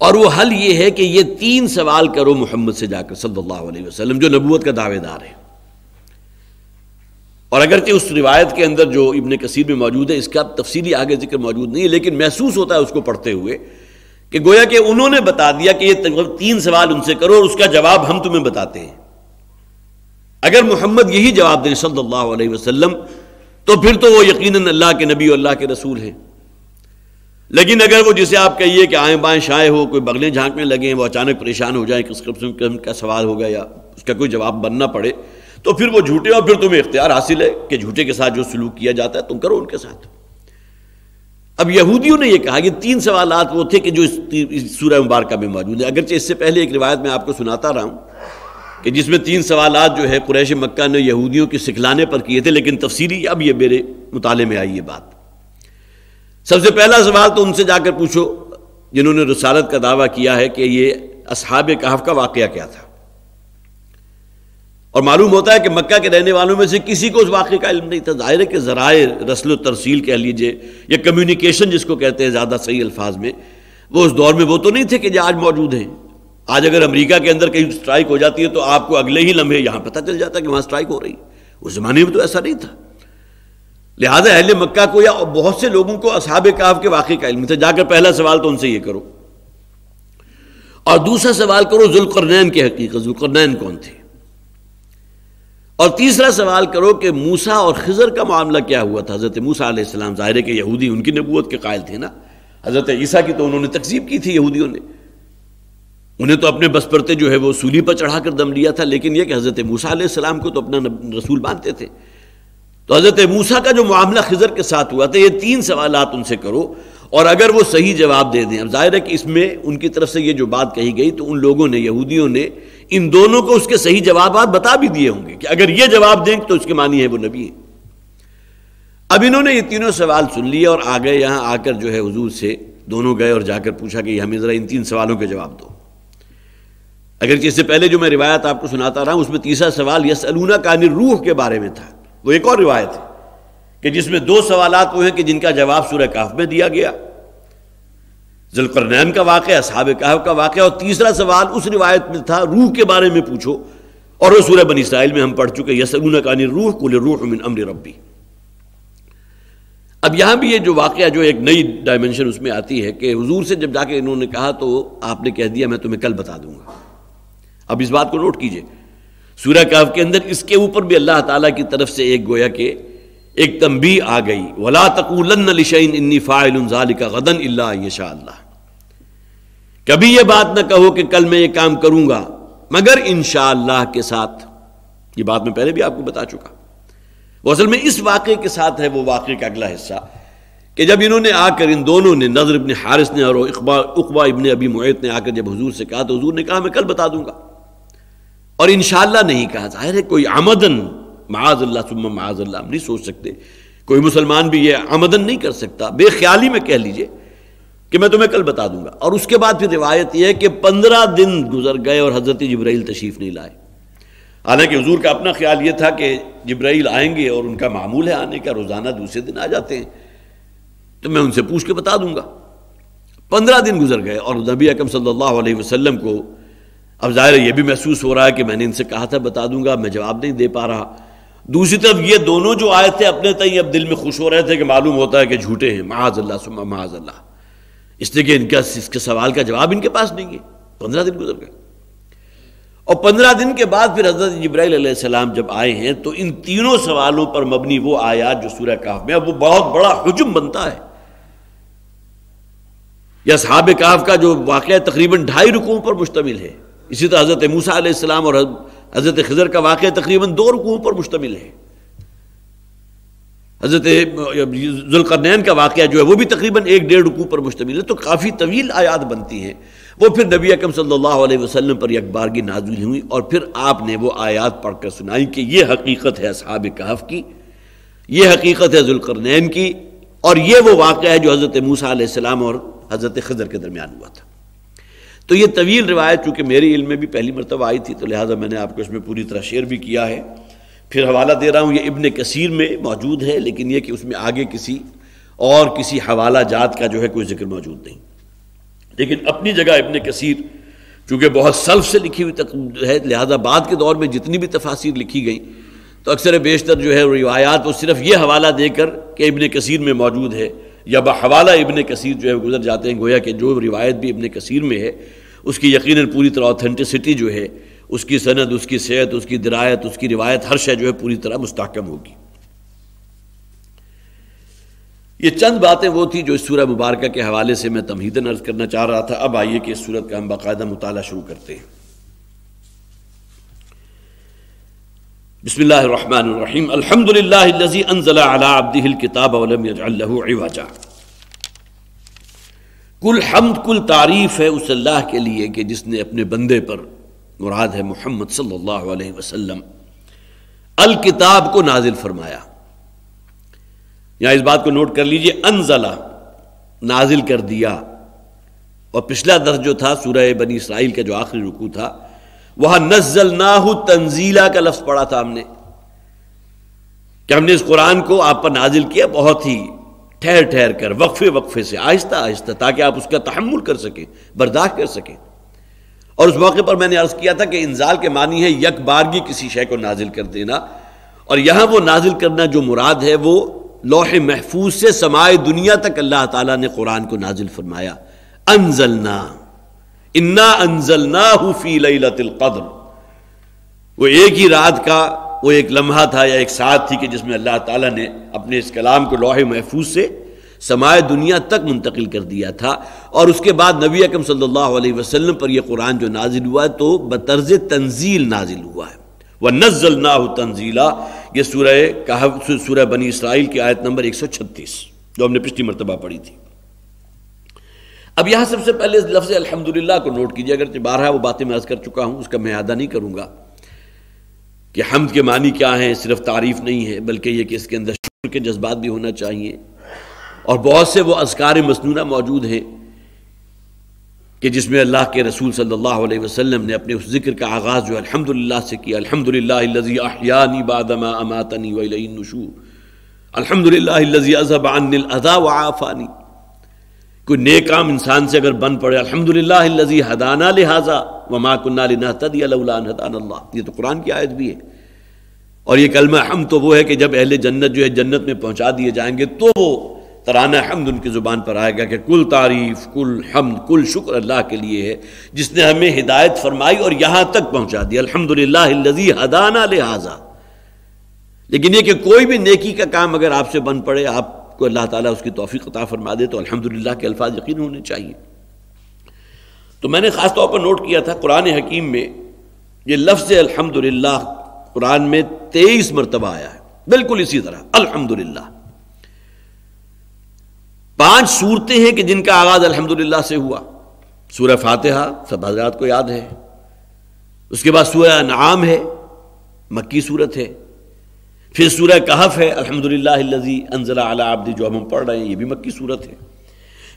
और वो हल ये है कि ये तीन सवाल करो मोहम्मद से जाकर सल्लल्लाहु अलैहि वसल्लम जो नबूत का दावेदार है और अगरचे उस रिवायत के अंदर जो इबन कसीर में मौजूद है इसका तफसीली आगे जिक्र मौजूद नहीं है लेकिन महसूस होता है उसको पढ़ते हुए कि गोया कि उन्होंने बता दिया कि ये तीन सवाल उनसे करो और उसका जवाब हम तुम्हें बताते हैं अगर मोहम्मद यही जवाब दें सल्लल्लाहु अलैहि वसल्लम तो फिर तो वो यकीनन अल्लाह के नबी और अल्लाह के रसूल हैं लेकिन अगर वो जिसे आप कहिए कि आए बाएं शाये हो कोई बगलें झांकने लगे वो अचानक परेशान हो जाए किस किस्म का सवाल हो गया या उसका कोई जवाब बनना पड़े तो फिर वो झूठे और फिर तुम्हें इख्तियार हासिल है कि झूठे के साथ जो सलूक किया जाता है तुम करो उनके साथ अब यहूदियों ने यह कहा कि तीन सवाल वो थे कि जो इस सूर्य मुबारक में मौजूद है अगरचे इससे पहले एक रिवायत मैं आपको सुनाता रहा हूँ कि जिसमें तीन सवाल जो है कुरैश मक्का ने यहूदियों के सिखलाने पर किए थे लेकिन तफसीली अब ये मेरे मुताले में आई ये बात सबसे पहला सवाल तो उनसे जाकर पूछो जिन्होंने रसालत का दावा किया है कि ये असहाब कहफ का वाक़ क्या था और मालूम होता है कि मक्का के रहने वालों में से किसी को उस वाक़े का इल्म नहीं था ज़ाहिर है कि ज़राए रसल तरसील कह लीजिए या कम्युनिकेशन जिसको कहते हैं ज़्यादा सही अल्फाज में वो उस दौर में वो तो नहीं थे कि जो आज मौजूद हैं आज अगर अमेरिका के अंदर कहीं स्ट्राइक हो जाती है तो आपको अगले ही लम्हे यहाँ पता चल जाता है कि वहाँ स्ट्राइक हो रही उस ज़माने में तो ऐसा नहीं था लिहाजा अहल मक्का को या बहुत से लोगों को असहाब काफ के वाक़े का इल्म था जाकर पहला सवाल तो उनसे ये करो और दूसरा सवाल करो जुलकरनैन के हकीकत जुलकरनैन कौन थे और तीसरा सवाल करो कि मूसा और खजर का मामला क्या हुआ था हज़रत मूसा आसमाम ज़ाहिर है यहूदी उनकी नबूत के कायल थे ना हज़रत ईसा की तो उन्होंने तकसीब की थी यहूदियों ने उन्हें तो अपने बस परते जो है वो सूली पर चढ़ा कर दम लिया था लेकिन यह कि हज़रत मूसा आसमाम को तो अपना रसूल मानते थे तो हज़रत मूसा का जो मामला खजर के साथ हुआ था ये तीन सवाल उनसे करो और अगर वो सही जवाब दे दें अब जाहिर है कि इसमें उनकी तरफ से ये जो बात कही गई तो उन लोगों ने यहूदियों ने इन दोनों को उसके सही जवाब आप बता भी दिए होंगे कि अगर ये जवाब दें तो उसके मानी है वो नबी है अब इन्होंने ये तीनों सवाल सुन लिए और आ गए यहां आकर जो है हजूर से दोनों गए और जाकर पूछा कि हमें ज़रा इन तीन सवालों के जवाब दो अगर इससे पहले जो मैं रिवायत आपको सुनाता रहा उसमें तीसरा सवाल यस अलूना कान रूह के बारे में था वो एक और रिवायत है कि जिसमें दो सवाल वो हैं कि जिनका जवाब सूर्य काफ में दिया गया जुलकरनैन का वाक़ असहाब कहव का वाक़ और तीसरा सवाल उस रिवायत में था रूह के बारे में पूछो और वह सूर्य बन इसराइल में हम पढ़ चुके यसरून कानी रूह कुल रूह मिन अमर रब्बी अब यहाँ भी ये जो वाक़ जो एक नई डायमेंशन उसमें आती है कि हजूर से जब जाके इन्होंने कहा तो आपने कह दिया मैं तुम्हें कल बता दूंगा अब इस बात को नोट कीजिए सूर्य काव के अंदर इसके ऊपर भी अल्लाह ताला की तरफ से एक गोया के एक तंबी आ गई वला तकूलन इन्नी फ़ायल जालिका गदन यशा कभी ये बात ना कहो कि कल मैं ये काम करूंगा मगर इन के साथ ये बात मैं पहले भी आपको बता चुका वो असल में इस वाक़े के साथ है वो वाक़े का अगला हिस्सा कि जब इन्होंने आकर इन दोनों ने नजर इबन हारिस ने और इकबा उकबा इबन अबी मुत ने आकर जब हजूर से कहा तो हजूर ने कहा मैं कल बता दूंगा और इन नहीं कहा जाहिर है कोई आमदन माजल्ला सुम्मा माजल्ला हम नहीं सोच सकते कोई मुसलमान भी ये आमदन नहीं कर सकता बेख्याली में कह लीजिए कि मैं तुम्हें कल बता दूंगा और उसके बाद फिर रिवायत यह है कि पंद्रह दिन गुजर गए और हज़रत जब्राइल तशरीफ़ नहीं लाए हालांकि हजूर का अपना ख्याल ये था कि जब्राइल आएंगे और उनका मामूल है आने का रोज़ाना दूसरे दिन आ जाते हैं तो मैं उनसे पूछ के बता दूंगा पंद्रह दिन गुजर गए और नबी अकम सल्लल्लाहु अलैहि वसल्लम को अब ज़ाहिर यह भी महसूस हो रहा है कि मैंने इनसे कहा था बता दूंगा मैं जवाब नहीं दे पा रहा दूसरी तरफ ये दोनों जो आए थे अपने तय अब दिल में खुश हो रहे थे कि मालूम होता है कि झूठे हैं महाज अल्लाह सुमा महाज अल्लाह इसलिए कि इनका इसके सवाल का जवाब इनके पास नहीं है पंद्रह दिन गुजर गए और पंद्रह दिन के बाद फिर हजरत जब्राईसम जब आए हैं तो इन तीनों सवालों पर मबनी वो आयात जो सूर्य काफ में अब वो बहुत बड़ा हजुम बनता है या साहब काफ का जो वाक़ तकरीबन ढाई रुकों पर मुश्तमिल है इसी तरह हज़रत मूसा और हज़रत खजर का वाक़ तकरीबन दो रुकूँ पर मुश्तमिल है हज़रत जुल्करनैन का वाक़ जो है वो भी तकरीबन एक डेढ़ रुकू पर मुश्तमिल है तो काफ़ी तवील आयात बनती हैं वो फिर नबी अकम सल्ला वसलम पर अकबार की नाजुल हुई और फिर आपने वो आयात पढ़ कर सुनाई कि ये हकीकत है असहाब कहफ की ये हकीकत है जुल्करनैन की और ये वो वाक़ है जो हज़रत मूसा और हज़रत खजर के दरमियान हुआ था तो ये तवील रिवायत चूँकि मेरे इल्म में भी पहली मरतबा आई थी तो लिहाजा मैंने आपको इसमें पूरी तरह शेयर भी किया है फिर हवाला दे रहा हूँ ये इबन कसीर में मौजूद है लेकिन यह कि उसमें आगे किसी और किसी हवाला जात का जो है कोई जिक्र मौजूद नहीं लेकिन अपनी जगह इबन कसीर चूँकि बहुत सल्फ से लिखी हुई तक है लिहाजा बाद के दौर में जितनी भी तफासिर लिखी गई तो अक्सर बेशतर जो है रिवायात वो सिर्फ ये हवाला देकर के इबन कसीर में मौजूद है या बहवाला इबन कसीर जो है गुजर जाते हैं गोया कि जो रिवायत भी इबन कसीर में है उसकी यकीन पूरी तरह ऑथेंटिसिटी जो है उसकी सनद उसकी सेहत उसकी दरायत उसकी रिवायत हर शय जो है पूरी तरह मुस्कम होगी ये चंद बातें वो थी जो इस सूरह मुबारक के हवाले से मैं तमहीदन अर्ज करना चाह रहा था अब आइए कि इस सूरत का हम बाकायदा मुताला शुरू करते हैं बसमीम अलहमदिल्लाजी अनजला अब्दिल किताब अवजा कुल كل कुल तारीफ़ है उस अल्लाह के लिए कि जिसने अपने बंदे पर मुराद है मोहम्मद सल्लल्लाहु अलैहि वसल्लम अल किताब को नाजिल फरमाया यहाँ इस बात को नोट कर लीजिए अनजला नाजिल कर दिया और पिछला दर्ज जो था सूरह बनी इसराइल का जो आखिरी रुकू था वहां नजल नाहू तंजीला का लफ्ज पढ़ा था हमने कि हमने इस कुरान को आप पर नाजिल किया बहुत ही ठहर ठहर कर वक्फे वक्फे से आहिस्ता आहिस्ता ताकि आप उसका तहमुल कर सकें बर्दाश्त कर सकें और उस मौके पर मैंने अर्ज किया था कि इंजाल के मानी है यक बारगी किसी शय को नाजिल कर देना और यहां वो नाजिल करना जो मुराद है वो लोहे महफूज से समाए दुनिया तक अल्लाह ताला ने कुरान को नाजिल फरमाया अनजलना इन्ना अनजलना फी लतिल कदर वो एक ही रात का वो एक लम्हा था या एक साथ थी कि जिसमें अल्लाह ताला ने अपने इस कलाम को लोहे महफूज से समाय दुनिया तक मुंतकिल कर दिया था और उसके बाद नबी अकम सल्लल्लाहु अलैहि वसल्लम पर ये कुरान जो नाजिल हुआ है तो बतर्ज तंजील नाजिल हुआ है वह नजल ना हो तंजीला ये सूरह कहा सूर्य बनी इसराइल की आयत नंबर एक सौ छत्तीस जो हमने पिछली मरतबा पढ़ी थी अब यहाँ सबसे पहले इस लफ्ज़ अल्हम्दुलिल्लाह को नोट कीजिए अगर बारह वो बातें मैं अर्ज कर चुका हूँ उसका मैं अदा नहीं करूँगा कि हमद के मानी क्या हैं सिर्फ तारीफ़ नहीं है बल्कि ये कि इसके अंदर शुक्र के जज्बात भी होना चाहिए और बहुत से वो अजकार मसनूना मौजूद हैं कि जिसमें अल्लाह के रसूल सल्लल्लाहु अलैहि वसल्लम ने अपने उस जिक्र का आगाज़ जो अल्हम्दुलिल्लाह से किया अल्हम्दुलिल्लाह अहयानी बादमा अमातनी वशूर अल्हम्दुलिल्लाह अज़हब अनिल अज़ा व आफ़ानी कोई काम इंसान से अगर बन पड़े अलहमदिल्लाजी हदाना लिहाजा व माकुन्ना ये तो कुरान की आयत भी है और ये कलमा हम तो वो है कि जब अहले जन्नत जो है जन्नत में पहुंचा दिए जाएंगे तो वो तराना हमद उनकी ज़ुबान पर आएगा कि कुल तारीफ़ कुल हमद कुल शुक्र अल्लाह के लिए है जिसने हमें हिदायत फरमाई और यहाँ तक पहुँचा दिया अलहमदिल्लाजी हदाना लिहाजा लेकिन ये कि कोई भी नेकी का काम अगर आपसे बन पड़े आप को अल्लाह ताला उसकी तोफ़ी अता फरमा दे तो अल्हम्दुलिल्लाह के अल्फाज यकीन होने चाहिए तो मैंने ख़ास तौर पर नोट किया था कुरान हकीम में ये लफ्ज़ अल्हम्दुलिल्लाह कुरान में तेईस मरतबा आया है बिल्कुल इसी तरह अल्हम्दुलिल्लाह पांच सूरतें हैं कि जिनका आगाज़ अल्हम्दुलिल्लाह से हुआ सूरह फातिहा सब हजरात को याद है उसके बाद सूर्य नाम है मक्की सूरत है फिर सूरह कहफ है अलहमदिल्लाजी अनजला अला आबदी जो हम पढ़ रहे हैं ये भी मक्की सूरत है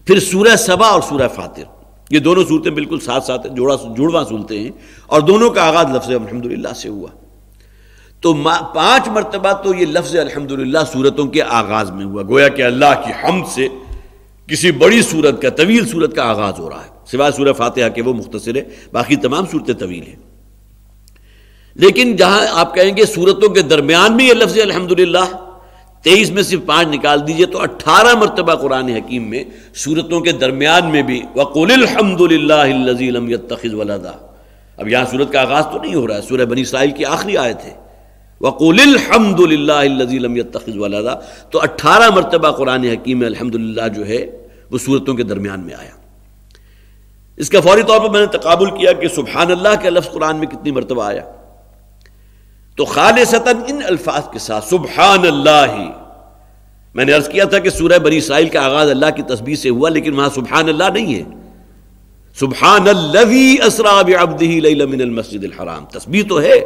फिर सूरह सबा और सूरह फातिर ये दोनों सूरतें बिल्कुल साथ साथ जोड़ा जुड़वा सुनते हैं और दोनों का आगाज लफ्ज़ अलहमदिल्ला से हुआ तो पांच मरतबा तो ये लफ्ज़ अलहमदिल्ला सूरतों के आगाज़ में हुआ गोया कि अल्लाह की हम से किसी बड़ी सूरत का तवील सूरत का आगाज़ हो रहा है सिवाय सूरह फातिहा के वो मुख्तर है बाकी तमाम सूरतें तवील हैं लेकिन जहां आप कहेंगे सूरतों के दरमियान भी ये लफ्ज़ अलहमदिल्ला तेईस में सिर्फ पांच निकाल दीजिए तो अट्ठारह मरतबा कुरान हकीम में सूरतों के दरमियान में भी वक़ुलहमदिल्लाजीलमतखिज़ वलदा अब यहां सूरत का आगाज़ तो नहीं हो रहा है सूरह बनी साहिल की आखिरी आयत है वक़ुलहमदिल्लाजीलमतखिज़ वलदा तो अट्ठारह मरतबा कुरान हकीम अलहमदुल्ला जो है वह सूरतों के दरमियान में आया इसका फौरी तौर पर मैंने तकबुल किया कि सुबहान अल्लाह के लफ्ज़ कुरान में कितनी मरतबा आया तो खालिशतन इन अल्फाज के साथ सुबहान अल्लाह मैंने अर्ज किया था कि सूरह बनी इसराइल का आगाज अल्लाह की तस्वीर से हुआ लेकिन वहां सुबहान अल्लाह नहीं है सुबहान अल्लवी असराब मस्जिद हराम तस्वीर तो है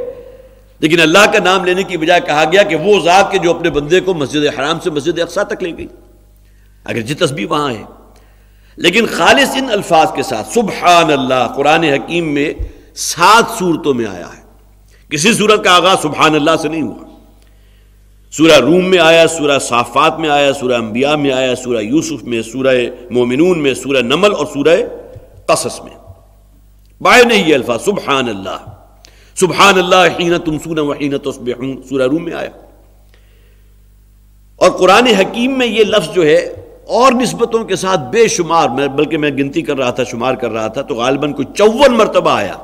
लेकिन अल्लाह का नाम लेने की बजाय कहा गया कि वो ज़ात के जो अपने बंदे को मस्जिद हराम से मस्जिद अक्सा तक ले गई अगर जी तस्वीर वहाँ है लेकिन खालिश इन अल्फाज के साथ सुबहान अल्लाह कुरान हकीम में सात सूरतों में आया है किसी सूरत का आगाज सुबहान अल्लाह से नहीं हुआ सूर्य रूम में आया सूर्य साफात में आया सूरह अम्बिया में आया सूर्य यूसुफ में सूरह मोमिनून में सूर्य नमल और सूरह कसस में बाय नहीं ये अल्फा सुबहान अल्लाह सुबहान अल्लाह तुम सून वहीन तस्बहून सूरह रूम में आया और कुरान हकीम में ये लफ्ज़ जो है और नस्बतों के साथ बेशुमार मैं बल्कि मैं गिनती कर रहा था शुमार कर रहा था तो गालबन को चौवन मरतबा आया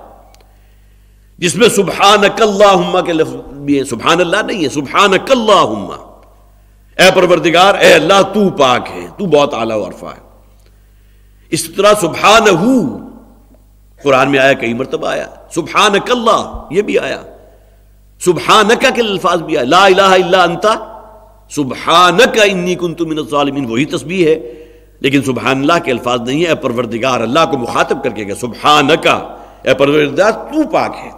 जिसमें सुबहान कल्लाहुम्मा के लफ्ज भी है सुबहान अल्लाह नहीं है सुबहान कल्लाहुम्मा ए परवरदिगार ए अल्लाह तू पाक है तू बहुत आला वर्फा है इस तरह सुबहान हु कुरान में आया कई मरतबा आया सुबहान कल्ला ये भी आया सुबहान का के अल्फाज भी आया ला इला इला अंता सुबहान का इन्नी कुन तुम ालमिन वही तस्वीर है लेकिन सुबहान अल्लाह के अल्फाज नहीं है परवरदिगार अल्लाह को मुखातब करके गया सुबहान का ए परवरदिगार तू पाक है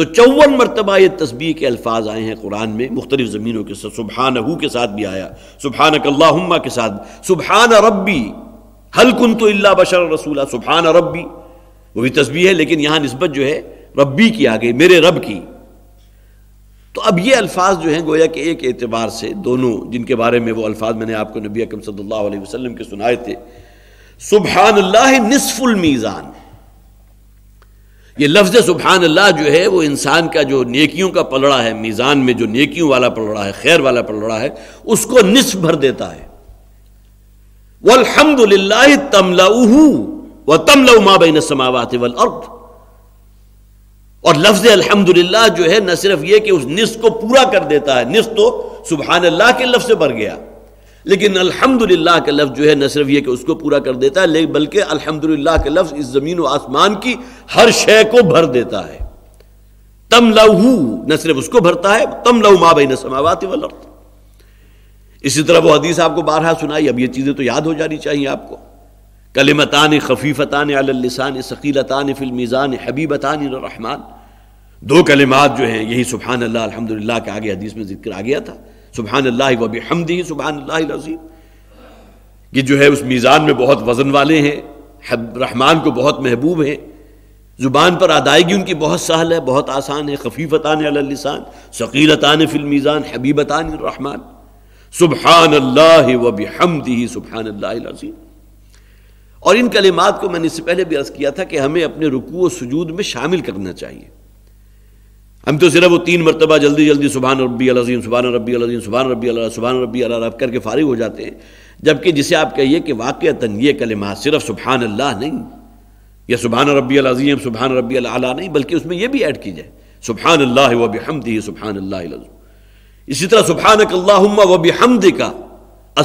तो चौवन मरतबा ये तस्बी के अल्फाज आए हैं कुरान में मुख्तलिफ ज़मीनों के साथ सुबहान हु के साथ भी आया सुबहान कल्ला के साथ सुबहान रब्बी हल कुन तो अल्ला बशर रसूला सुबहान रब्बी वो भी तस्बी है लेकिन यहाँ नस्बत जो है रब्बी की आ गई मेरे रब की तो अब ये अल्फाज जो हैं गोया कि एक एतबार से दोनों जिनके बारे में वो अल्फाज मैंने आपको नबी अकम सल्लल्लाहु अलैहि वसल्लम के सुनाए थे सुबहान निसफुल मीज़ान ये लफ्ज़ सुबहान अल्लाह जो है वो इंसान का जो नेकियों का पलड़ा है मीज़ान में जो नेकियों वाला पलड़ा है खैर वाला पलड़ा है उसको निसफ भर देता है वलहमदुल्ला तमलाऊ व तमलाऊ माबिन समावत वल अर्द और लफ्ज़ अल्हम्दुलिल्लाह जो है न सिर्फ ये कि उस निस को पूरा कर देता है निस तो सुबहान अल्लाह के लफ्ज़ से भर गया लेकिन अल्हम्दुलिल्लाह का लफ्ज़ जो है न सिर्फ ये कि उसको पूरा कर देता है बल्कि अल्हम्दुलिल्लाह के लफ्ज़ इस ज़मीन व आसमान की हर शय को भर देता है तम लहू न सिर्फ उसको भरता है तम लहू माँ बहन समावात वर्थ इसी तरह वो हदीस आपको बारह सुनाई अब ये चीज़ें तो याद हो जानी चाहिए आपको कलिमतान खफीफतान अलसान शकीलतान फिल्मीज़ान हबीबतान रहमान दो कलिमात जो हैं यही सुबहान अल्लाह अलहमदिल्ला के आगे हदीस में जिक्र आ गया था सुबहान अल्लाह वबी हमदी सुबहान अल्लाजीम कि जो है उस मीज़ान में बहुत वज़न वाले हैं रहमान को बहुत महबूब हैं ज़ुबान पर अदायगी उनकी बहुत सहल है बहुत आसान है खफीफतान अलसान शकीलतान फिलमीज़ान हबीबतान रहमान सुबहान अल्लाह वबी हमदी सुबहान अल्लाजीम और इन कलिमात को मैंने इससे पहले भी अर्ज़ किया था कि हमें अपने रुकू व सजूद में शामिल करना चाहिए हम तो सिर्फ वो तीन मरतबा जल्दी जल्दी सुबहान रबी अज़ीम सुबह रबी अज़ीम सुबह रबी सुबह रबी रब करके फारिग हो जाते हैं जबकि जिसे आप कहिए कि वाक़ता ये कलमा सिर्फ सुबहान अल्लाह नहीं या सुबहान रबी अज़ीम सुबह रबी अला नहीं बल्कि उसमें यह भी ऐड की जाए सुबहान अल्लाह वब हमदी सुबहान अल्लाह इसी तरह सुबहान अल्लाह वब हमद का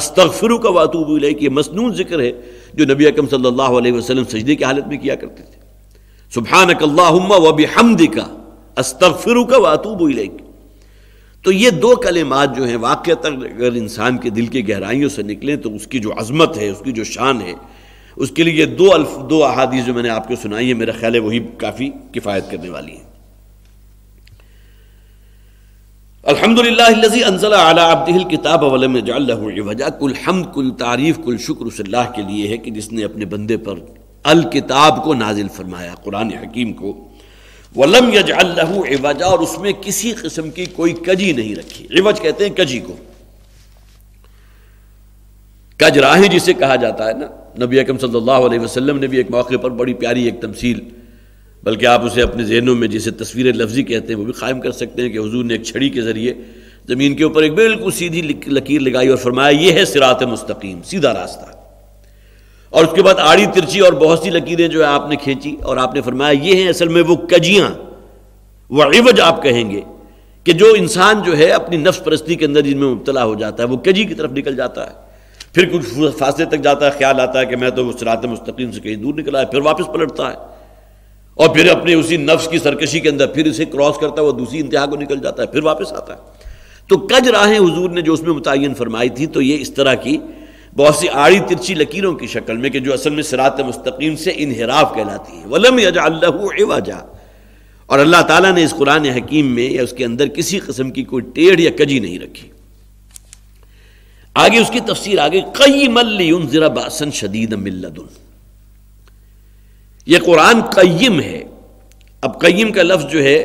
अस्तफ़रू का वातूब ये मसनू जिक्र है जो नबी अकम सल्ला वसलम सजदी सजदे की हालत में किया करते थे सुबहान अल्लाह वब हमद का अस्तफिर का वातूब इलेक तो ये दो कलेमात जो हैं वाक़ता अगर इंसान के दिल की गहराइयों से निकलें तो उसकी जो अजमत है उसकी जो शान है उसके लिए ये दो अल्फ दो अहादीस जो मैंने आपको सुनाई है मेरा ख्याल है वही काफ़ी किफ़ायत करने वाली है अलहमदिल्लाजी अनजला अला अब्दिल किताब वलम वजह कुल हम कुल तारीफ़ कुल शुक्र उसल्लाह के लिए है कि जिसने अपने बंदे पर अल किताब को नाजिल फरमाया कुरान हकीम को वलम यज अल्लाह एवजा और उसमें किसी किस्म की कोई कजी नहीं रखी रिवज कहते हैं कजी को कजराही जिसे कहा जाता है ना नबी अकम सल्लल्लाहु अलैहि वसल्लम ने भी एक मौके पर बड़ी प्यारी एक तमसील बल्कि आप उसे अपने जहनों में जिसे तस्वीर लफ्जी कहते हैं वो भी कायम कर सकते हैं कि हजूर ने एक छड़ी के ज़रिए ज़मीन के ऊपर एक बिल्कुल सीधी लकीर लगाई और फरमाया ये है सिरात मुस्तकीम सीधा रास्ता और उसके बाद आड़ी तिरछी और बहुत सी लकीरें जो है आपने खींची और आपने फरमाया ये हैं असल में वो कजियां वो इवज आप कहेंगे कि जो इंसान जो है अपनी नफ्स परस्ती के अंदर जिनमें मुबतला हो जाता है वो कजी की तरफ निकल जाता है फिर कुछ फासले तक जाता है ख्याल आता है कि मैं तो उस रात मुस्तकीम से कहीं दूर निकला है फिर वापस पलटता है और फिर अपने उसी नफ्स की सरकशी के अंदर फिर इसे क्रॉस करता है वो दूसरी इंतहा को निकल जाता है फिर वापस आता है तो कज राहें हजूर ने जो उसमें मुतन फरमाई थी तो ये इस तरह की बहुत सी आड़ी तिरछी लकीरों की शक्ल में कि जो असल में सरात मुस्तकीम से इनहराफ कहलाती है वलम यजा और अल्लाह ताला ने इस कुरान हकीम में या उसके अंदर किसी कस्म की कोई टेढ़ या कजी नहीं रखी आगे उसकी तफसीर आगे कई मल्लियन जरा बासन शदीद मिल्लदन यह कुरान कईम है अब कईम का लफ्ज़ जो है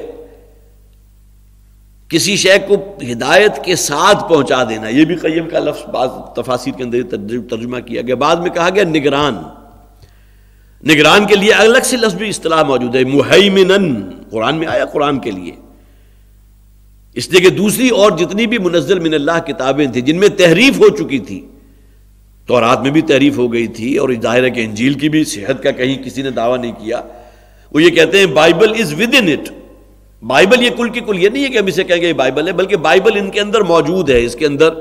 किसी शय को हिदायत के साथ पहुंचा देना यह भी कैम का लफ्ज बाद तफासिर के अंदर तर्जुमा किया गया बाद में कहा गया निगरान निगरान के लिए अलग से लफ्ज भी इतलाह मौजूद है मुहैमिन कुरान में आया कुरान के लिए इसलिए कि दूसरी और जितनी भी मुनजल मिनल्ला किताबें थी जिनमें तहरीफ हो चुकी थी तो रात में भी तहरीफ हो गई थी और ज़ाहिर है कि इंजील की भी सेहत का कहीं किसी ने दावा नहीं किया वो ये कहते हैं Bible is within it Bible ये कुल की कुल ये नहीं है कि हम इसे कहेंगे ये बाइबल है बल्कि बाइबल इनके अंदर मौजूद है इसके अंदर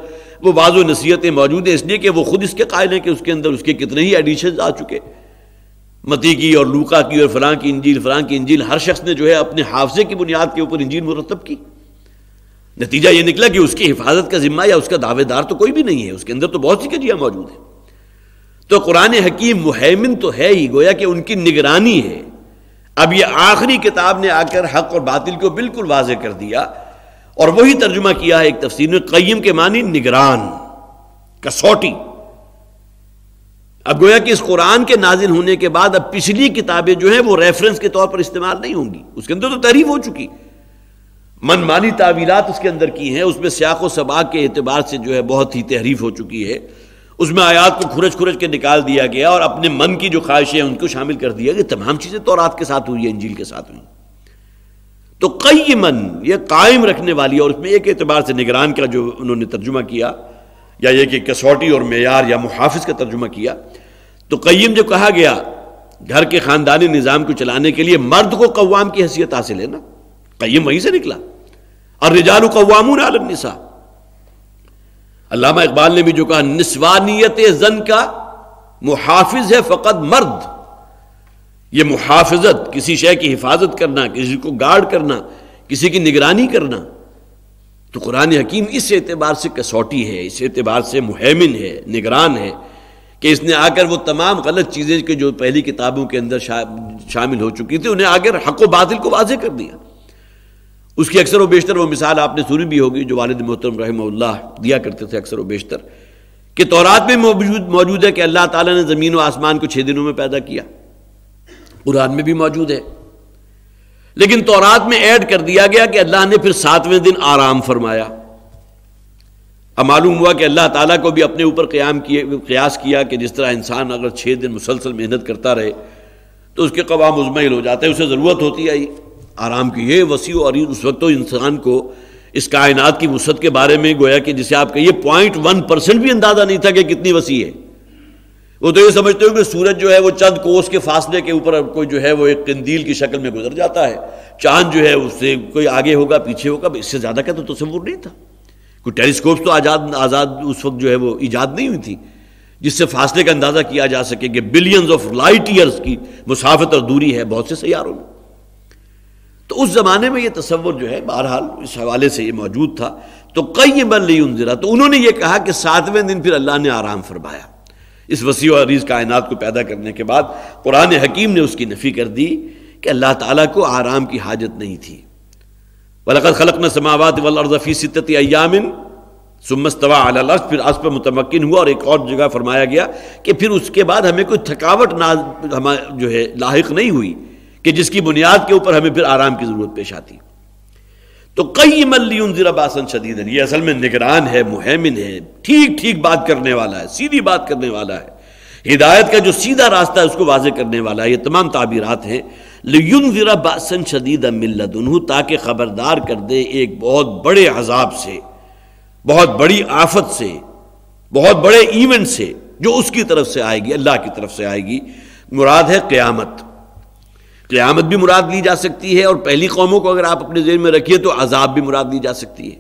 वो वाज नसीहतें मौजूद हैं इसलिए कि वो खुद इसके कायल हैं कि उसके अंदर उसके कितने ही एडिशन आ चुके मती की और लूका की और फ़लाँ की इंजील फ़लाँ की इंजील हर शख्स ने जो है अपने हाफजे की बुनियाद के ऊपर इंजील मुरतब की नतीजा ये निकला कि उसकी हिफाजत का जिम्मा या उसका दावेदार तो कोई भी नहीं है उसके अंदर तो बहुत सी कजिया मौजूद हैं तो कुरान हकीम मुहैमिन तो है ही गोया कि उनकी निगरानी है अब यह आखिरी किताब ने आकर हक और बातिल को बिल्कुल वाज कर दिया और वही तर्जुमा किया है एक तफसीर में कईम के मानी निगरान कसौटी अब गोया कि इस कुरान के नाजिल होने के बाद अब पिछली किताबें जो हैं वो रेफरेंस के तौर पर इस्तेमाल नहीं होंगी उसके अंदर तो तहरीफ हो चुकी मनमानी तावीरात उसके अंदर की हैं उसमें सियाको सबाक के अतबार से जो है बहुत ही तहरीफ हो चुकी है उसमें आयात को खुरच खुरच के निकाल दिया गया और अपने मन की जो ख्वाहिशें हैं उनको शामिल कर दिया गया तमाम चीज़ें तो रात के साथ हुई है इंजील के साथ हुई तो कई मन ये कायम रखने वाली और उसमें एक एतबार से निगरान का जो उन्होंने तर्जुमा किया या ये कि कसौटी और मैार या मुहाफ़ का तर्जुमा किया तो कईम जो कहा गया घर के ख़ानदानी निज़ाम को चलाने के लिए मर्द को कवाम की हैसियत हासिल है ना कईम वहीं से निकला और रिजाल कवाम आलम निसा अलामा इकबाल ने भी जो कहा निस्वानियत जन का मुहाफिज है फ़कत मर्द ये मुहाफिजत किसी शय की हिफाजत करना किसी को गार्ड करना किसी की निगरानी करना तो कुरान हकीम इस एतबार से कसौटी है इस एतबार से मुहमिन है निगरान है कि इसने आकर वो तमाम गलत चीज़ें के जो पहली किताबों के अंदर शा, शामिल हो चुकी थी उन्हें आकर हक व बादल को वाजे कर दिया उसकी अक्सर व बेशतर वो मिसाल आपने सुनी भी होगी जो वालद मोहतरम रही दिया करते थे अक्सर व बेशतर कि तौरात में मौजूद मौजूद है कि अल्लाह ताला ने ज़मीन व आसमान को छः दिनों में पैदा किया कुरान में भी मौजूद है लेकिन तौरात में ऐड कर दिया गया कि अल्लाह ने फिर सातवें दिन आराम फरमाया अब मालूम हुआ कि अल्लाह ताला को भी अपने ऊपर क़्याम किए क़यास किया कि जिस तरह इंसान अगर छः दिन मुसलसल मेहनत करता रहे तो उसके कवाम उजमैल हो जाते हैं उसे ज़रूरत होती आई आराम की ये वसी और उस वक्त तो इंसान को इस कायनात की वसत के बारे में गोया कि जिसे आप कहिए पॉइंट वन परसेंट भी अंदाज़ा नहीं था कि कितनी वसी है वो तो ये समझते हो कि सूरज जो है वो चंद कोस के फासले के ऊपर कोई जो है वो एक कंदील की शक्ल में गुजर जाता है चांद जो है उससे कोई आगे होगा पीछे होगा इससे ज़्यादा का तो तस्वूर नहीं था कोई टेलीस्कोप तो आज़ाद आज़ाद उस वक्त जो है वो ईजाद नहीं हुई थी जिससे फासले का अंदाज़ा किया जा सके कि बिलियंस ऑफ लाइट ईयर्स की मुसाफत और दूरी है बहुत से सैारों में तो उस ज़माने में ये तस्वर जो है बहरहाल इस हवाले से ये मौजूद था तो कई बल्ली उनजरा तो उन्होंने ये कहा कि सातवें दिन फिर अल्लाह ने आराम फरमाया इस वसी और अरीज़ कायनात को पैदा करने के बाद कुरान हकीम ने उसकी नफ़ी कर दी कि अल्लाह ताला को आराम की हाजत नहीं थी वलकत खलक न समावत वफ़ी सितत अयामिन सुमस्तवा फिर अस पर मुतमकिन हुआ और एक और जगह फरमाया गया कि फिर उसके बाद हमें कोई थकावट ना हमारा जो है लाक नहीं हुई कि जिसकी बुनियाद के ऊपर हमें फिर आराम की जरूरत पेश आती तो कई मल्ली उनजरा बासन शदीद ये असल में निगरान है मुहमिन है ठीक ठीक बात करने वाला है सीधी बात करने वाला है हिदायत का जो सीधा रास्ता है उसको वाजे करने वाला है ये तमाम ताबीरत हैं लियन ज़रा बासन शदीद मिल्ल ताकि ख़बरदार कर दे एक बहुत बड़े अजाब से बहुत बड़ी आफत से बहुत बड़े इवेंट से जो उसकी तरफ से आएगी अल्लाह की तरफ से आएगी मुराद है क़्यामत क़्यामत भी मुराद ली जा सकती है और पहली कौमों को अगर आप अपने जेन में रखिए तो अजाब भी मुराद ली जा सकती है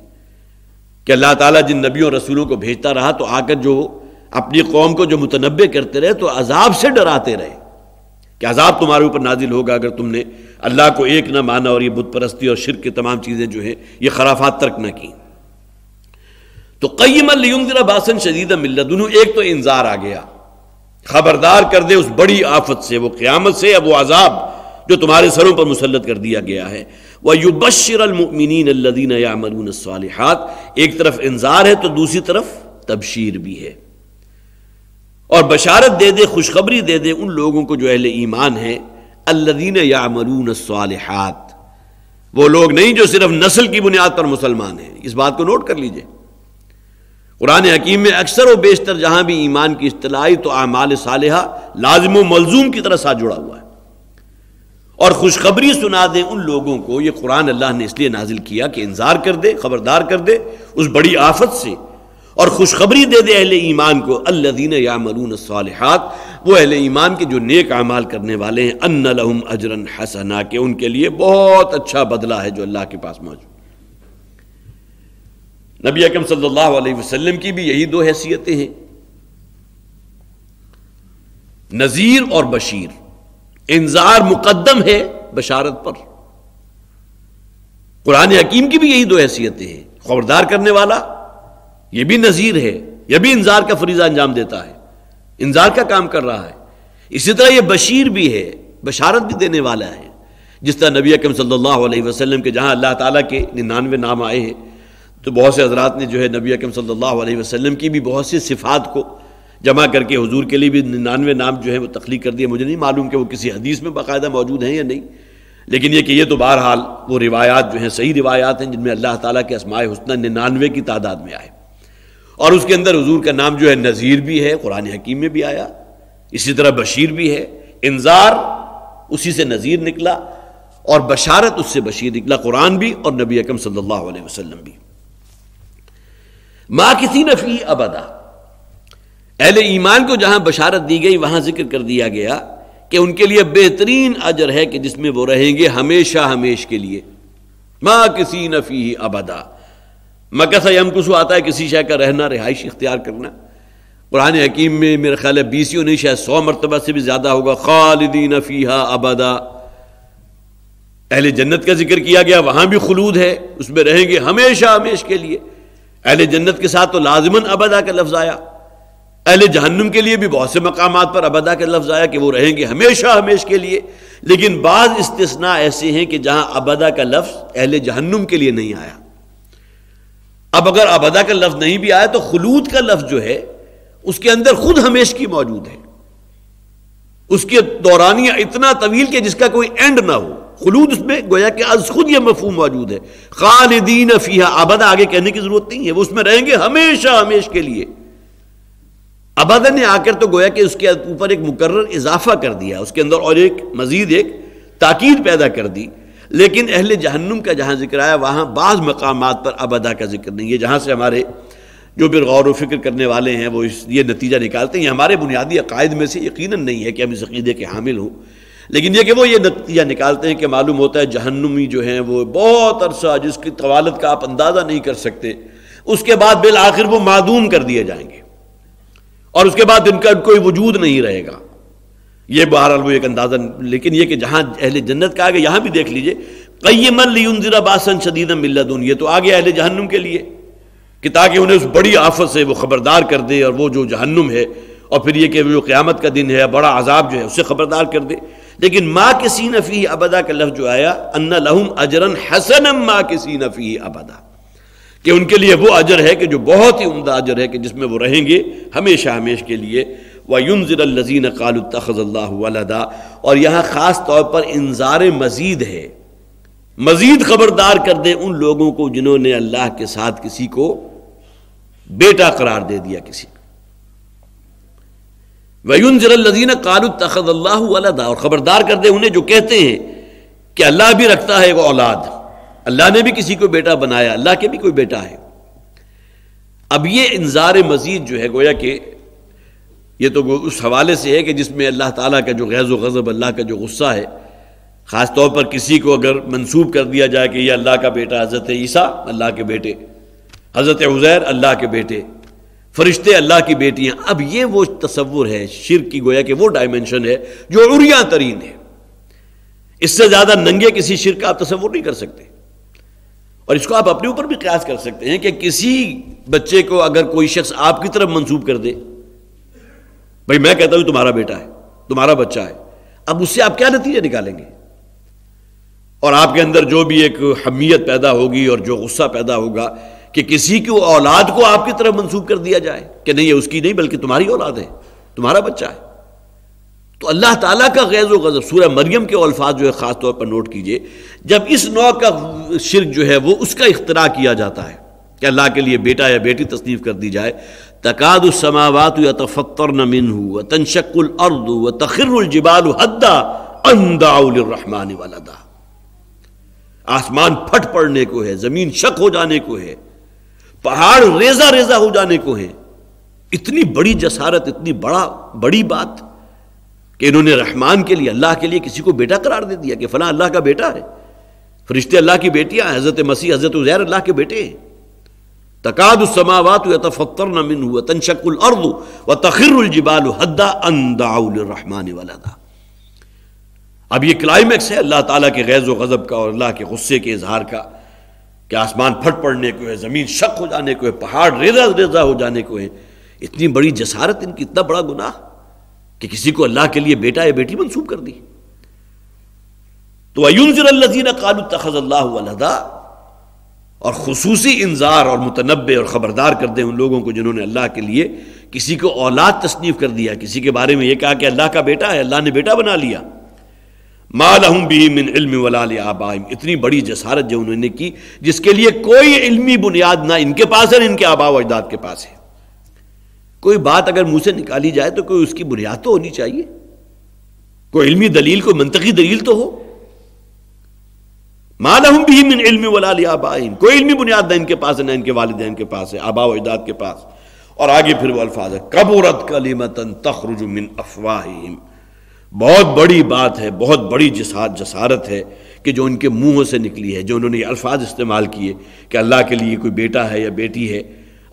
कि अल्लाह ताला जिन नबियों रसूलों को भेजता रहा तो आकर जो अपनी कौम को जो मुतनबे करते रहे तो अजाब से डराते रहे कि अजाब तुम्हारे ऊपर नाजिल होगा अगर तुमने अल्लाह को एक ना माना और ये बुत परस्ती और शिर की तमाम चीज़ें जो हैं ये खराफात तर्क ना की तो कई कईमदिरा बासन शदीद दोनों एक तो इंजार आ गया खबरदार कर दे उस बड़ी आफत से वो क़्यामत से अब वो अजाब जो तुम्हारे सरों पर मुसलत कर दिया गया है वह युबशरमिन अल्लदीन यामलून सालहत एक तरफ इंजार है तो दूसरी तरफ तबशीर भी है और बशारत दे दे खुशखबरी दे दे उन लोगों को जो अहल ईमान है अल्लदीन यामलून सालहत वो लोग नहीं जो सिर्फ नस्ल की बुनियाद पर मुसलमान है इस बात को नोट कर लीजिए कुरान हकीम में अक्सर वेशतर जहां भी ईमान की अतलाई तो आमाल साल लाजम मलजूम की तरह साथ जुड़ा हुआ है और खुशखबरी सुना दें उन लोगों को ये कुरान अल्लाह ने इसलिए नाजिल किया कि इंतज़ार कर दे खबरदार कर दे उस बड़ी आफत से और खुशखबरी दे दे अहल ईमान को अल्लादीन यामरून सालहत वो अहले ईमान के जो नेक अमाल करने वाले हैं अन लहम अजरन हसना के उनके लिए बहुत अच्छा बदला है जो अल्लाह के पास मौजूद नबी अकम सल्लल्लाहु अलैहि वसल्लम की भी यही दो हैसियतें हैं नज़ीर और बशीर इंजार मुकदम है बशारत पर कुरान हकीम की भी यही दो हैसियतें हैं खबरदार करने वाला यह भी नज़ीर है यह भी इंजार का फरीजा अंजाम देता है इंजार का काम कर रहा है इसी तरह यह बशीर भी है बशारत भी देने वाला है जिस तरह नबी अकम सल्ला के जहाँ अल्लाह ताला के निन्यानवे नाम आए हैं तो बहुत से हजरात ने जो है नबी अकम सल्लल्लाहु की भी बहुत सी सिफात को जमा करके हुजूर के लिए भी निन्यानवे नाम जो है वो तख्लीक कर दिए मुझे नहीं मालूम कि वो किसी हदीस में बाकायदा मौजूद हैं या नहीं लेकिन ये कि ये तो बहरहाल वो रिवायात जो हैं सही रिवायात हैं जिनमें अल्लाह ताला के असमाय हसना निन्यानवे की तादाद में आए और उसके अंदर हजूर का नाम जो है नज़ीर भी है कुरान हकीम में भी आया इसी तरह बशीर भी है इंजार उसी से नज़ीर निकला और बशारत उससे बशीर निकला कुरान भी और नबी अकम सल्लल्लाहु अलैहि वसल्लम भी माँ किसी नफ़ी अबदा अहल ईमान को जहाँ बशारत दी गई वहाँ जिक्र कर दिया गया कि उनके लिए बेहतरीन अजर है कि जिसमें वो रहेंगे हमेशा हमेश के लिए माँ किसी नफ़ी ही अबदा मकस यम कसु आता है किसी शय का रहना रिहाइश इख्तियार करना पुराने हकीम में मेरे ख्याल है बीसियों नहीं शायद सौ मरतबा से भी ज़्यादा होगा खालदी नफ़ीहा अबदा अहल जन्नत का जिक्र किया गया वहां भी खलूद है उसमें रहेंगे हमेशा हमेश के लिए अहल जन्नत के साथ तो लाजमन अबदा का लफ्ज़ आया अहल जहन्नुम के लिए भी बहुत से मकाम पर अबदा का लफ्ज़ आया कि वो रहेंगे हमेशा हमेश के लिए लेकिन बाज़ इस्तना ऐसे हैं कि जहाँ अबदा का लफ्ज़ अहल जहन्नुम के लिए नहीं आया अब अगर अबदा का लफ्ज़ नहीं भी आया तो खलूद का लफ्ज़ जो है उसके अंदर खुद हमेश की मौजूद है उसके दौरानिया इतना तवील के जिसका कोई एंड ना हो खलूद उसमें गोया कि आज खुद यह मफहम मौजूद है खालदीन फ़ीहा अबदा आगे कहने की ज़रूरत नहीं है वो उसमें रहेंगे हमेशा हमेश के लिए अबादन ने आकर तो गोया कि उसके ऊपर एक मुकर इजाफा कर दिया उसके अंदर और एक मजीद एक ताकीद पैदा कर दी लेकिन अहल जहन्नुम का जहाँ जिक्र आया वहाँ बाज़ मकाम पर अबदा का जिक्र नहीं है जहाँ से हमारे जो फिर गौर व फिक्र करने वाले हैं वो इस ये नतीजा निकालते हैं हमारे बुनियादी अकायद में से यकीन नहीं है कि हम इस अकीदे के हामिल हों लेकिन यह कि वो ये नतीजा निकालते हैं कि मालूम होता है जहन्नुमी जो हैं वो बहुत अरसा जिसकी तवालत का आप अंदाज़ा नहीं कर सकते उसके बाद बिल आखिर वो मादूम कर दिए जाएंगे और उसके बाद इनका कोई वजूद नहीं रहेगा ये बहरहाल वो एक अंदाज़ा लेकिन ये कि जहाँ अहल जन्नत का आ गया यहाँ भी देख लीजिए कईमन लियंजरा बासन शदीद मिल्लदून ये तो आगे अहल जहन्नुम के लिए कि ताकि उन्हें उस बड़ी आफत से वो खबरदार कर दे और वो जो जहन्नुम है और फिर ये कि जो क़्यामत का दिन है बड़ा आज़ाब जो है उससे खबरदार कर दे लेकिन माँ के सी नफ़ी अबदा का लफ्ज़ आया अन्ना लहुम अजरन हसन माँ के सी नफ़ी अबदा कि उनके लिए वो अजर है कि जो बहुत ही उमदा अजर है कि जिसमें वो रहेंगे हमेशा हमेश के लिए वयुनज़र लजीन कालतखज़ल्लादा और यहाँ ख़ास तौर पर इंजार मजीद है मजीद खबरदार कर दें उन लोगों को जिन्होंने अल्लाह के साथ किसी को बेटा करार दे दिया किसी को वयुनज़र लजीन कालतखज़ल्लादा और ख़बरदार कर दे उन्हें जो कहते हैं कि अल्लाह भी रखता है एक औलाद अल्लाह ने भी किसी को बेटा बनाया अल्लाह के भी कोई बेटा है अब ये इंजार मजीद जो है गोया कि ये तो उस हवाले से है कि जिसमें अल्लाह ताला का जो गैज़ गज़ब अल्लाह का जो गुस्सा है ख़ास तौर पर किसी को अगर मंसूब कर दिया जाए कि यह अल्लाह का बेटा हज़रत ईसा अल्लाह के बेटे हज़रत उज़ैर अल्लाह के बेटे फरिश्ते अल्लाह की बेटियाँ अब ये वो तस्वुर है शिर की गोया कि वो डायमेंशन है जो उरिया तरीन है इससे ज़्यादा नंगे किसी शिर का आप तस्वुर नहीं कर सकते और इसको आप अपने ऊपर भी कयास कर सकते हैं कि किसी बच्चे को अगर कोई शख्स आपकी तरफ मंसूब कर दे भाई मैं कहता हूं तुम्हारा बेटा है तुम्हारा बच्चा है अब उससे आप क्या नतीजे निकालेंगे और आपके अंदर जो भी एक हमीयत पैदा होगी और जो गुस्सा पैदा होगा कि किसी की औलाद को आपकी तरफ मंसूब कर दिया जाए कि नहीं ये उसकी नहीं बल्कि तुम्हारी औलाद है तुम्हारा बच्चा है तो अल्लाह ताला का गैज़ गज़ब सूरह मरियम के अल्फाज जो है ख़ास तौर पर नोट कीजिए जब इस नौ का शिरक जो है वो उसका इख्तरा किया जाता है कि अल्लाह के लिए बेटा या बेटी तस्नीफ़ कर दी जाए समावात या तफ़तर नमिन हुआ तनशक्लर्द हुआ तखिरजिबाल हद्दा अंदाउलरहमान वालदा आसमान फट पड़ने को है ज़मीन शक हो जाने को है पहाड़ रेजा रेजा हो जाने को है इतनी बड़ी जसारत इतनी बड़ा बड़ी बात कि इन्होंने रहमान के लिए अल्लाह के लिए किसी को बेटा करार दे दिया कि फला अल्लाह का बेटा है फरिश्ते अल्लाह की बेटियाँ हज़रत मसीह हज़रत उजैर अल्लाह के बेटे हैं तकादसमावत तफतर नमिन हुआ तनशकुल अर्द व तखिरजिबाल हद्दा अंदाउलरहमान वलदा अब ये क्लाइमैक्स है अल्लाह ताला के गैज़ गज़ब का और अल्लाह के गुस्से के इजहार का कि आसमान फट पड़ने को है ज़मीन शक हो जाने को है पहाड़ रेजा रेजा हो जाने को है इतनी बड़ी जसारत इनकी इतना बड़ा गुनाह कि किसी को अल्लाह के लिए बेटा या बेटी मंसूब कर दी तो अयुनजरजीन कालू अल्लाह और खसूसी इंजार और मुतनबे और ख़बरदार कर दें उन लोगों को जिन्होंने अल्लाह के लिए किसी को औलाद तसनीफ़ कर दिया किसी के बारे में यह कहा कि अल्लाह का बेटा है अल्लाह ने बेटा बना लिया माल भी मिन इल्म वलाल आबाइम इतनी बड़ी जसारत जो उन्होंने की जिसके लिए कोई इल्मी बुनियाद ना इनके पास है ना इनके आबा अजदाद के पास है कोई बात अगर मुंह से निकाली जाए तो कोई उसकी बुनियाद तो होनी चाहिए कोई इल्मी दलील कोई मंतकी दलील तो हो मालहम भी मिन इल्मी वला बाइन कोई इल्मी बुनियाद ना इनके पास है ना इनके वालदेन के पास है आबा वजदाद के पास और आगे फिर वो अल्फाज है कबूरत कलीमतन तखरुज मिन अफवाहिम बहुत बड़ी बात है बहुत बड़ी जसारत जसारत है कि जो उनके मुंहों से निकली है जो उन्होंने अल्फाज इस्तेमाल किए कि अल्लाह के लिए कोई बेटा है या बेटी है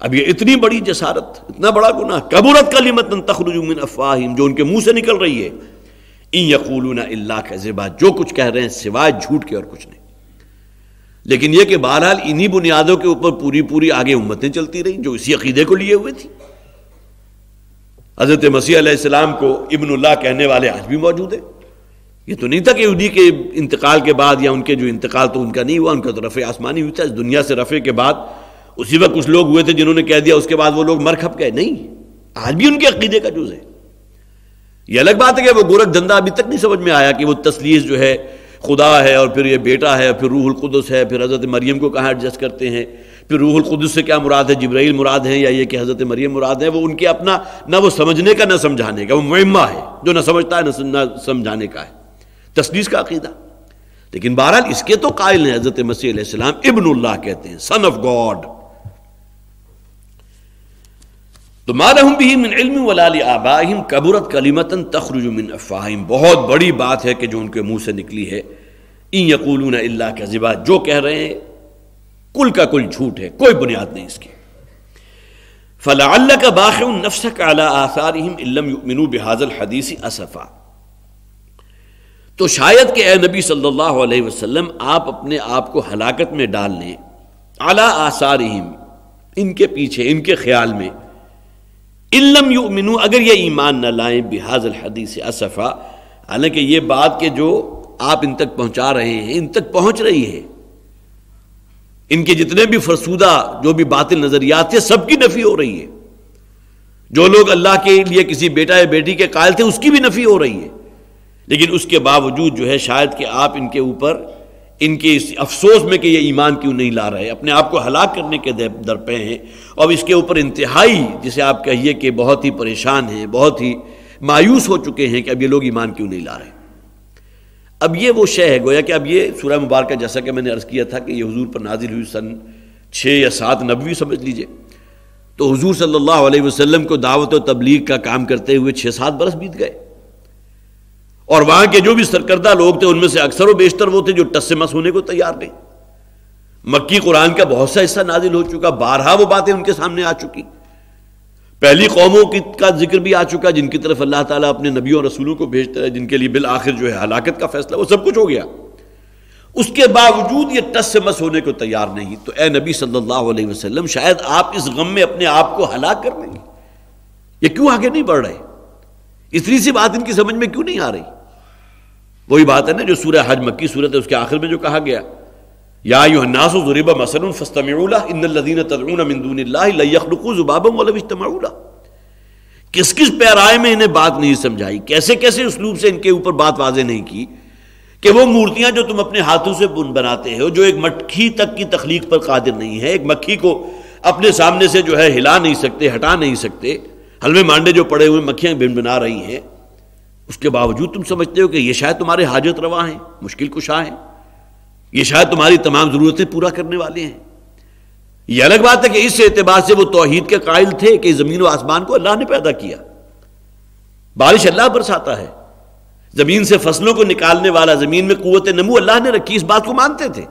अब ये इतनी बड़ी जसारत इतना बड़ा गुना कबूरत का लिमत तखरुजुमिन अफवाहिम जो उनके मुंह से निकल रही है इन यकूलना अल्लाह का जो कुछ कह रहे हैं सिवाय झूठ के और कुछ नहीं लेकिन यह कि बहरहाल इन्हीं बुनियादों के ऊपर पूरी पूरी आगे उम्मतें चलती रहीं जो इसी अकीदे को लिए हुए थी हज़रत मसीह मसीम को इबनल्ला कहने वाले आज भी मौजूद है ये तो नहीं था कि यहूदी के इंतकाल के बाद या उनके जो इंतकाल तो उनका नहीं हुआ उनका तो रफ़े आसमानी हुई था इस दुनिया से रफ़े के बाद उसी वक्त कुछ लोग हुए थे जिन्होंने कह दिया उसके बाद वो लोग मर खप गए नहीं आज भी उनके अकीदे का जुज है यह अलग बात है कि वो गोरख धंधा अभी तक नहीं समझ में आया कि वो तस्लीस जो है खुदा है और फिर ये बेटा है फिर रूहुल कुदस है फिर हज़रत मरीम को कहाँ एडजस्ट करते हैं फिर रूहुल कुदस से क्या मुराद है जबराइल मुराद है या ये कि हज़रत मरीम मुराद है वो उनके अपना ना वो समझने का ना समझाने का वो मुम्मा है जो ना समझता है ना समझाने का है तस्लीस का अकीदा लेकिन बहरहाल इसके तो कायल हैं हज़रत मसीह इब्न कहते हैं सन ऑफ गॉड तो मालूम भी मिन इल्म वलाली आबाहिम कबूरत कलीमतन मिन अफ़ाहिम बहुत बड़ी बात है कि जो उनके मुंह से निकली है इन यकूलून अल्लाह का ज़िबा जो कह रहे हैं कुल का कुल झूठ है कोई बुनियाद नहीं इसकी फ़ला का बाख नफ्स का अला आसारमिन बिहाजल हदीसी असफ़ा तो शायद कि ए नबी सल्लल्लाहु अलैहि वसल्लम आप अपने आप को हलाकत में डाल लें अला आसारहिम इनके पीछे इनके ख्याल में इल्लम यू अगर ये ईमान न लाएं बिहाजल हदीस असफ़ा हालांकि ये बात के जो आप इन तक पहुंचा रहे हैं इन तक पहुंच रही है इनके जितने भी फरसूदा जो भी बातिल नज़रियात थे सबकी नफ़ी हो रही है जो लोग अल्लाह के लिए किसी बेटा या बेटी के कायल थे उसकी भी नफ़ी हो रही है लेकिन उसके बावजूद जो है शायद कि आप इनके ऊपर इनके इस अफसोस में कि ये ईमान क्यों नहीं ला रहे अपने आप को हलाक करने के दर पे हैं और इसके ऊपर इंतहाई जिसे आप कहिए कि बहुत ही परेशान हैं बहुत ही मायूस हो चुके हैं कि अब ये लोग ईमान क्यों नहीं ला रहे अब ये वो शय है गोया कि अब ये सूर्य मुबारक जैसा कि मैंने अर्ज़ किया था कि ये हजूर पर नाजिल हुई सन छः या सात नबी समझ लीजिए तो हजूर सल्ला वसम को दावत और तबलीग का काम करते हुए छः सात बरस बीत गए और वहां के जो भी सरकर्दा लोग थे उनमें से अक्सर वेशतर वो थे जो टस से मस होने को तैयार नहीं मक्की कुरान का बहुत सा हिस्सा नाजिल हो चुका बारहा वो बातें उनके सामने आ चुकी पहली कौमों की का जिक्र भी आ चुका जिनकी तरफ अल्लाह ताला अपने नबियों और रसूलों को भेजते रहे जिनके लिए बिल आखिर जो है हलाकत का फैसला वो सब कुछ हो गया उसके बावजूद ये टस से मस होने को तैयार नहीं तो ए नबी सल्लल्लाहु अलैहि वसल्लम शायद आप इस गम में अपने आप को हलाक कर देंगे ये क्यों आगे नहीं बढ़ रहे इतनी सी बात इनकी समझ में क्यों नहीं आ रही वही बात है ना जो सूर्य हज मक्की सूरत है उसके आखिर में जो कहा गया किस किस पैराए में इन्हें बात नहीं समझाई कैसे कैसे उसलूब से इनके ऊपर बात वाजे नहीं की वो मूर्तियां जो तुम अपने हाथों से बुन बनाते हो जो एक मक्खी तक की तख्लीक पर कादिर नहीं है एक मक्खी को अपने सामने से जो है हिला नहीं सकते हटा नहीं सकते हलवे मांडे जो पड़े हुए मक्खियां बिन बना रही हैं उसके बावजूद तुम समझते हो कि ये शायद तुम्हारे हाजत रवा हैं मुश्किल कुशा हैं ये शायद तुम्हारी तमाम ज़रूरतें पूरा करने वाले हैं यह अलग बात है कि इस एतबार से वो तोहहीद के कायल थे कि ज़मीन व आसमान को अल्लाह ने पैदा किया बारिश अल्लाह बरसाता है ज़मीन से फसलों को निकालने वाला ज़मीन में कुत नमू अल्लाह ने रखी इस बात को मानते थे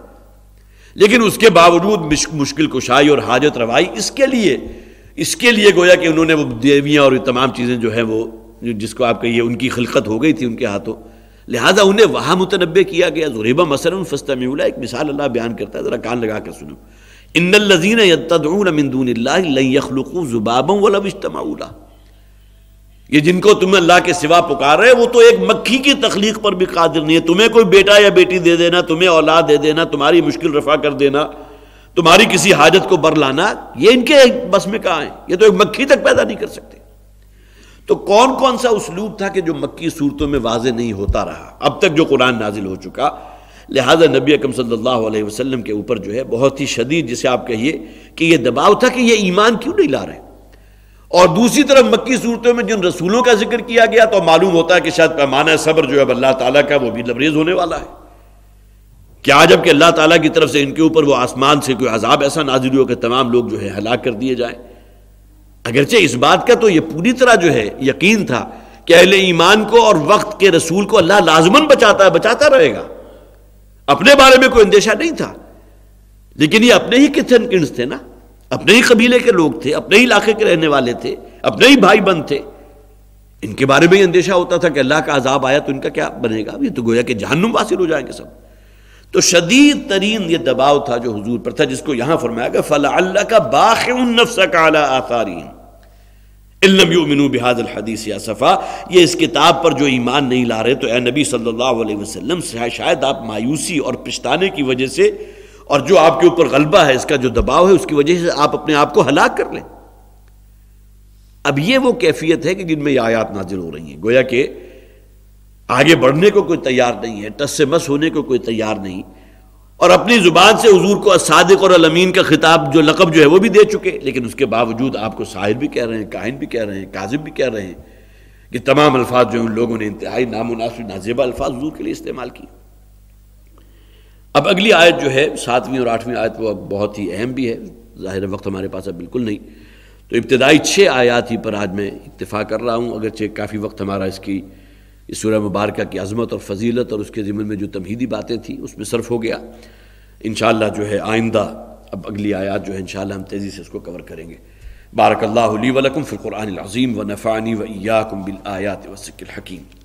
लेकिन उसके बावजूद मुश्किल कुशाई और हाजत रवाई इसके लिए इसके लिए गोया कि उन्होंने वो देवियाँ और तमाम चीज़ें जो हैं वो जिसको आप कहिए उनकी खिलकत हो गई थी उनके हाथों लिहाजा उन्हें वहाँ मुतनबे किया गया जुरेबा मसरन फस्तमीला एक मिसाल अल्लाह बयान करता है ज़रा कान लगा कर सुनो इन लजीन यखलकू जुबाबों वाला इजतमाउला ये जिनको तुम अल्लाह के सिवा पुकार रहे वो तो एक मक्खी की तख्लीक पर भी कादिर नहीं है तुम्हें कोई बेटा या बेटी दे देना तुम्हें औलाद दे देना तुम्हारी मुश्किल रफा कर देना तुम्हारी किसी हाजत को बर लाना ये इनके बस में कहाँ है ये तो एक मक्खी तक पैदा नहीं कर सकते तो कौन कौन सा उसलूब था कि जो मक्की सूरतों में वाज नहीं होता रहा अब तक जो कुरान नाजिल हो चुका लिहाजा नबी अकम सल्ला अलैहि के ऊपर जो है बहुत ही शदीद जिसे आप कहिए कि यह दबाव था कि यह ईमान क्यों नहीं ला रहे और दूसरी तरफ मक्की सूरतों में जिन रसूलों का जिक्र किया गया तो मालूम होता है कि शायद पैमाना सब्र जो है अल्लाह ताला का वो भी लबरेज होने वाला है क्या जबकि अल्लाह तला की तरफ से इनके ऊपर वो आसमान से कोई अजाब ऐसा नाजिल हो कि तमाम लोग जो है हलाक कर दिए जाए अगरचे इस बात का तो ये पूरी तरह जो है यकीन था कि अहले ईमान को और वक्त के रसूल को अल्लाह लाजमन बचाता है बचाता रहेगा अपने बारे में कोई अंदेशा नहीं था लेकिन ये अपने ही किथन किन्स थे ना अपने ही कबीले के लोग थे अपने ही इलाके के रहने वाले थे अपने ही भाई बंद थे इनके बारे में ही अंदेशा होता था कि अल्लाह का आजाब आया तो इनका क्या बनेगा ये तो गोया कि जहनुम वासिल हो जाएंगे सब तो शदीद तरीन ये दबाव था जो हजूर पर था जिसको यहां फरमाया गया फला अल्लाह का बाख नफ्सा का अला हदीस या सफ़ा ये इस किताब पर जो ईमान नहीं ला रहे तो ए नबी सल्लल्लाहु अलैहि वसल्लम शायद आप मायूसी और पिछताने की वजह से और जो आपके ऊपर गलबा है इसका जो दबाव है उसकी वजह से आप अपने आप को हलाक कर लें अब ये वो कैफियत है कि जिनमें आयात नाजिल हो रही है गोया के आगे बढ़ने को कोई तैयार नहीं है टस से मस होने को कोई तैयार नहीं और अपनी ज़ुबान से हजूर को सादिक और अलमीन का खिताब जो लकब जो है वो भी दे चुके लेकिन उसके बावजूद आपको साहिर भी कह रहे हैं काहिन भी कह रहे हैं काजिब भी कह रहे हैं कि तमाम अल्फाज जो उन लोगों ने इंतहाई नामुनासिब नाजेबा अल्फाज हजूर के लिए इस्तेमाल किए अब अगली आयत जो है सातवीं और आठवीं आयत वो अब बहुत ही अहम भी है ज़ाहिर वक्त हमारे पास अब बिल्कुल नहीं तो इब्तदाई छः आयात ही पर आज मैं इतफ़ा कर रहा हूँ अगरचे काफ़ी वक्त हमारा इसकी इस सूर्य मुबारक की अजमत और फजीलत और उसके ज़िमन में जो तमहीदी बातें थी उसमें सर्फ हो गया इन जो है आइंदा अब अगली आयात जो है इन हम तेज़ी से उसको कवर करेंगे बारकल्ला वलकम फ़िलकुरान अज़ीम व नफ़ानी व इयाकुम बिल आयात वसिकल हकीम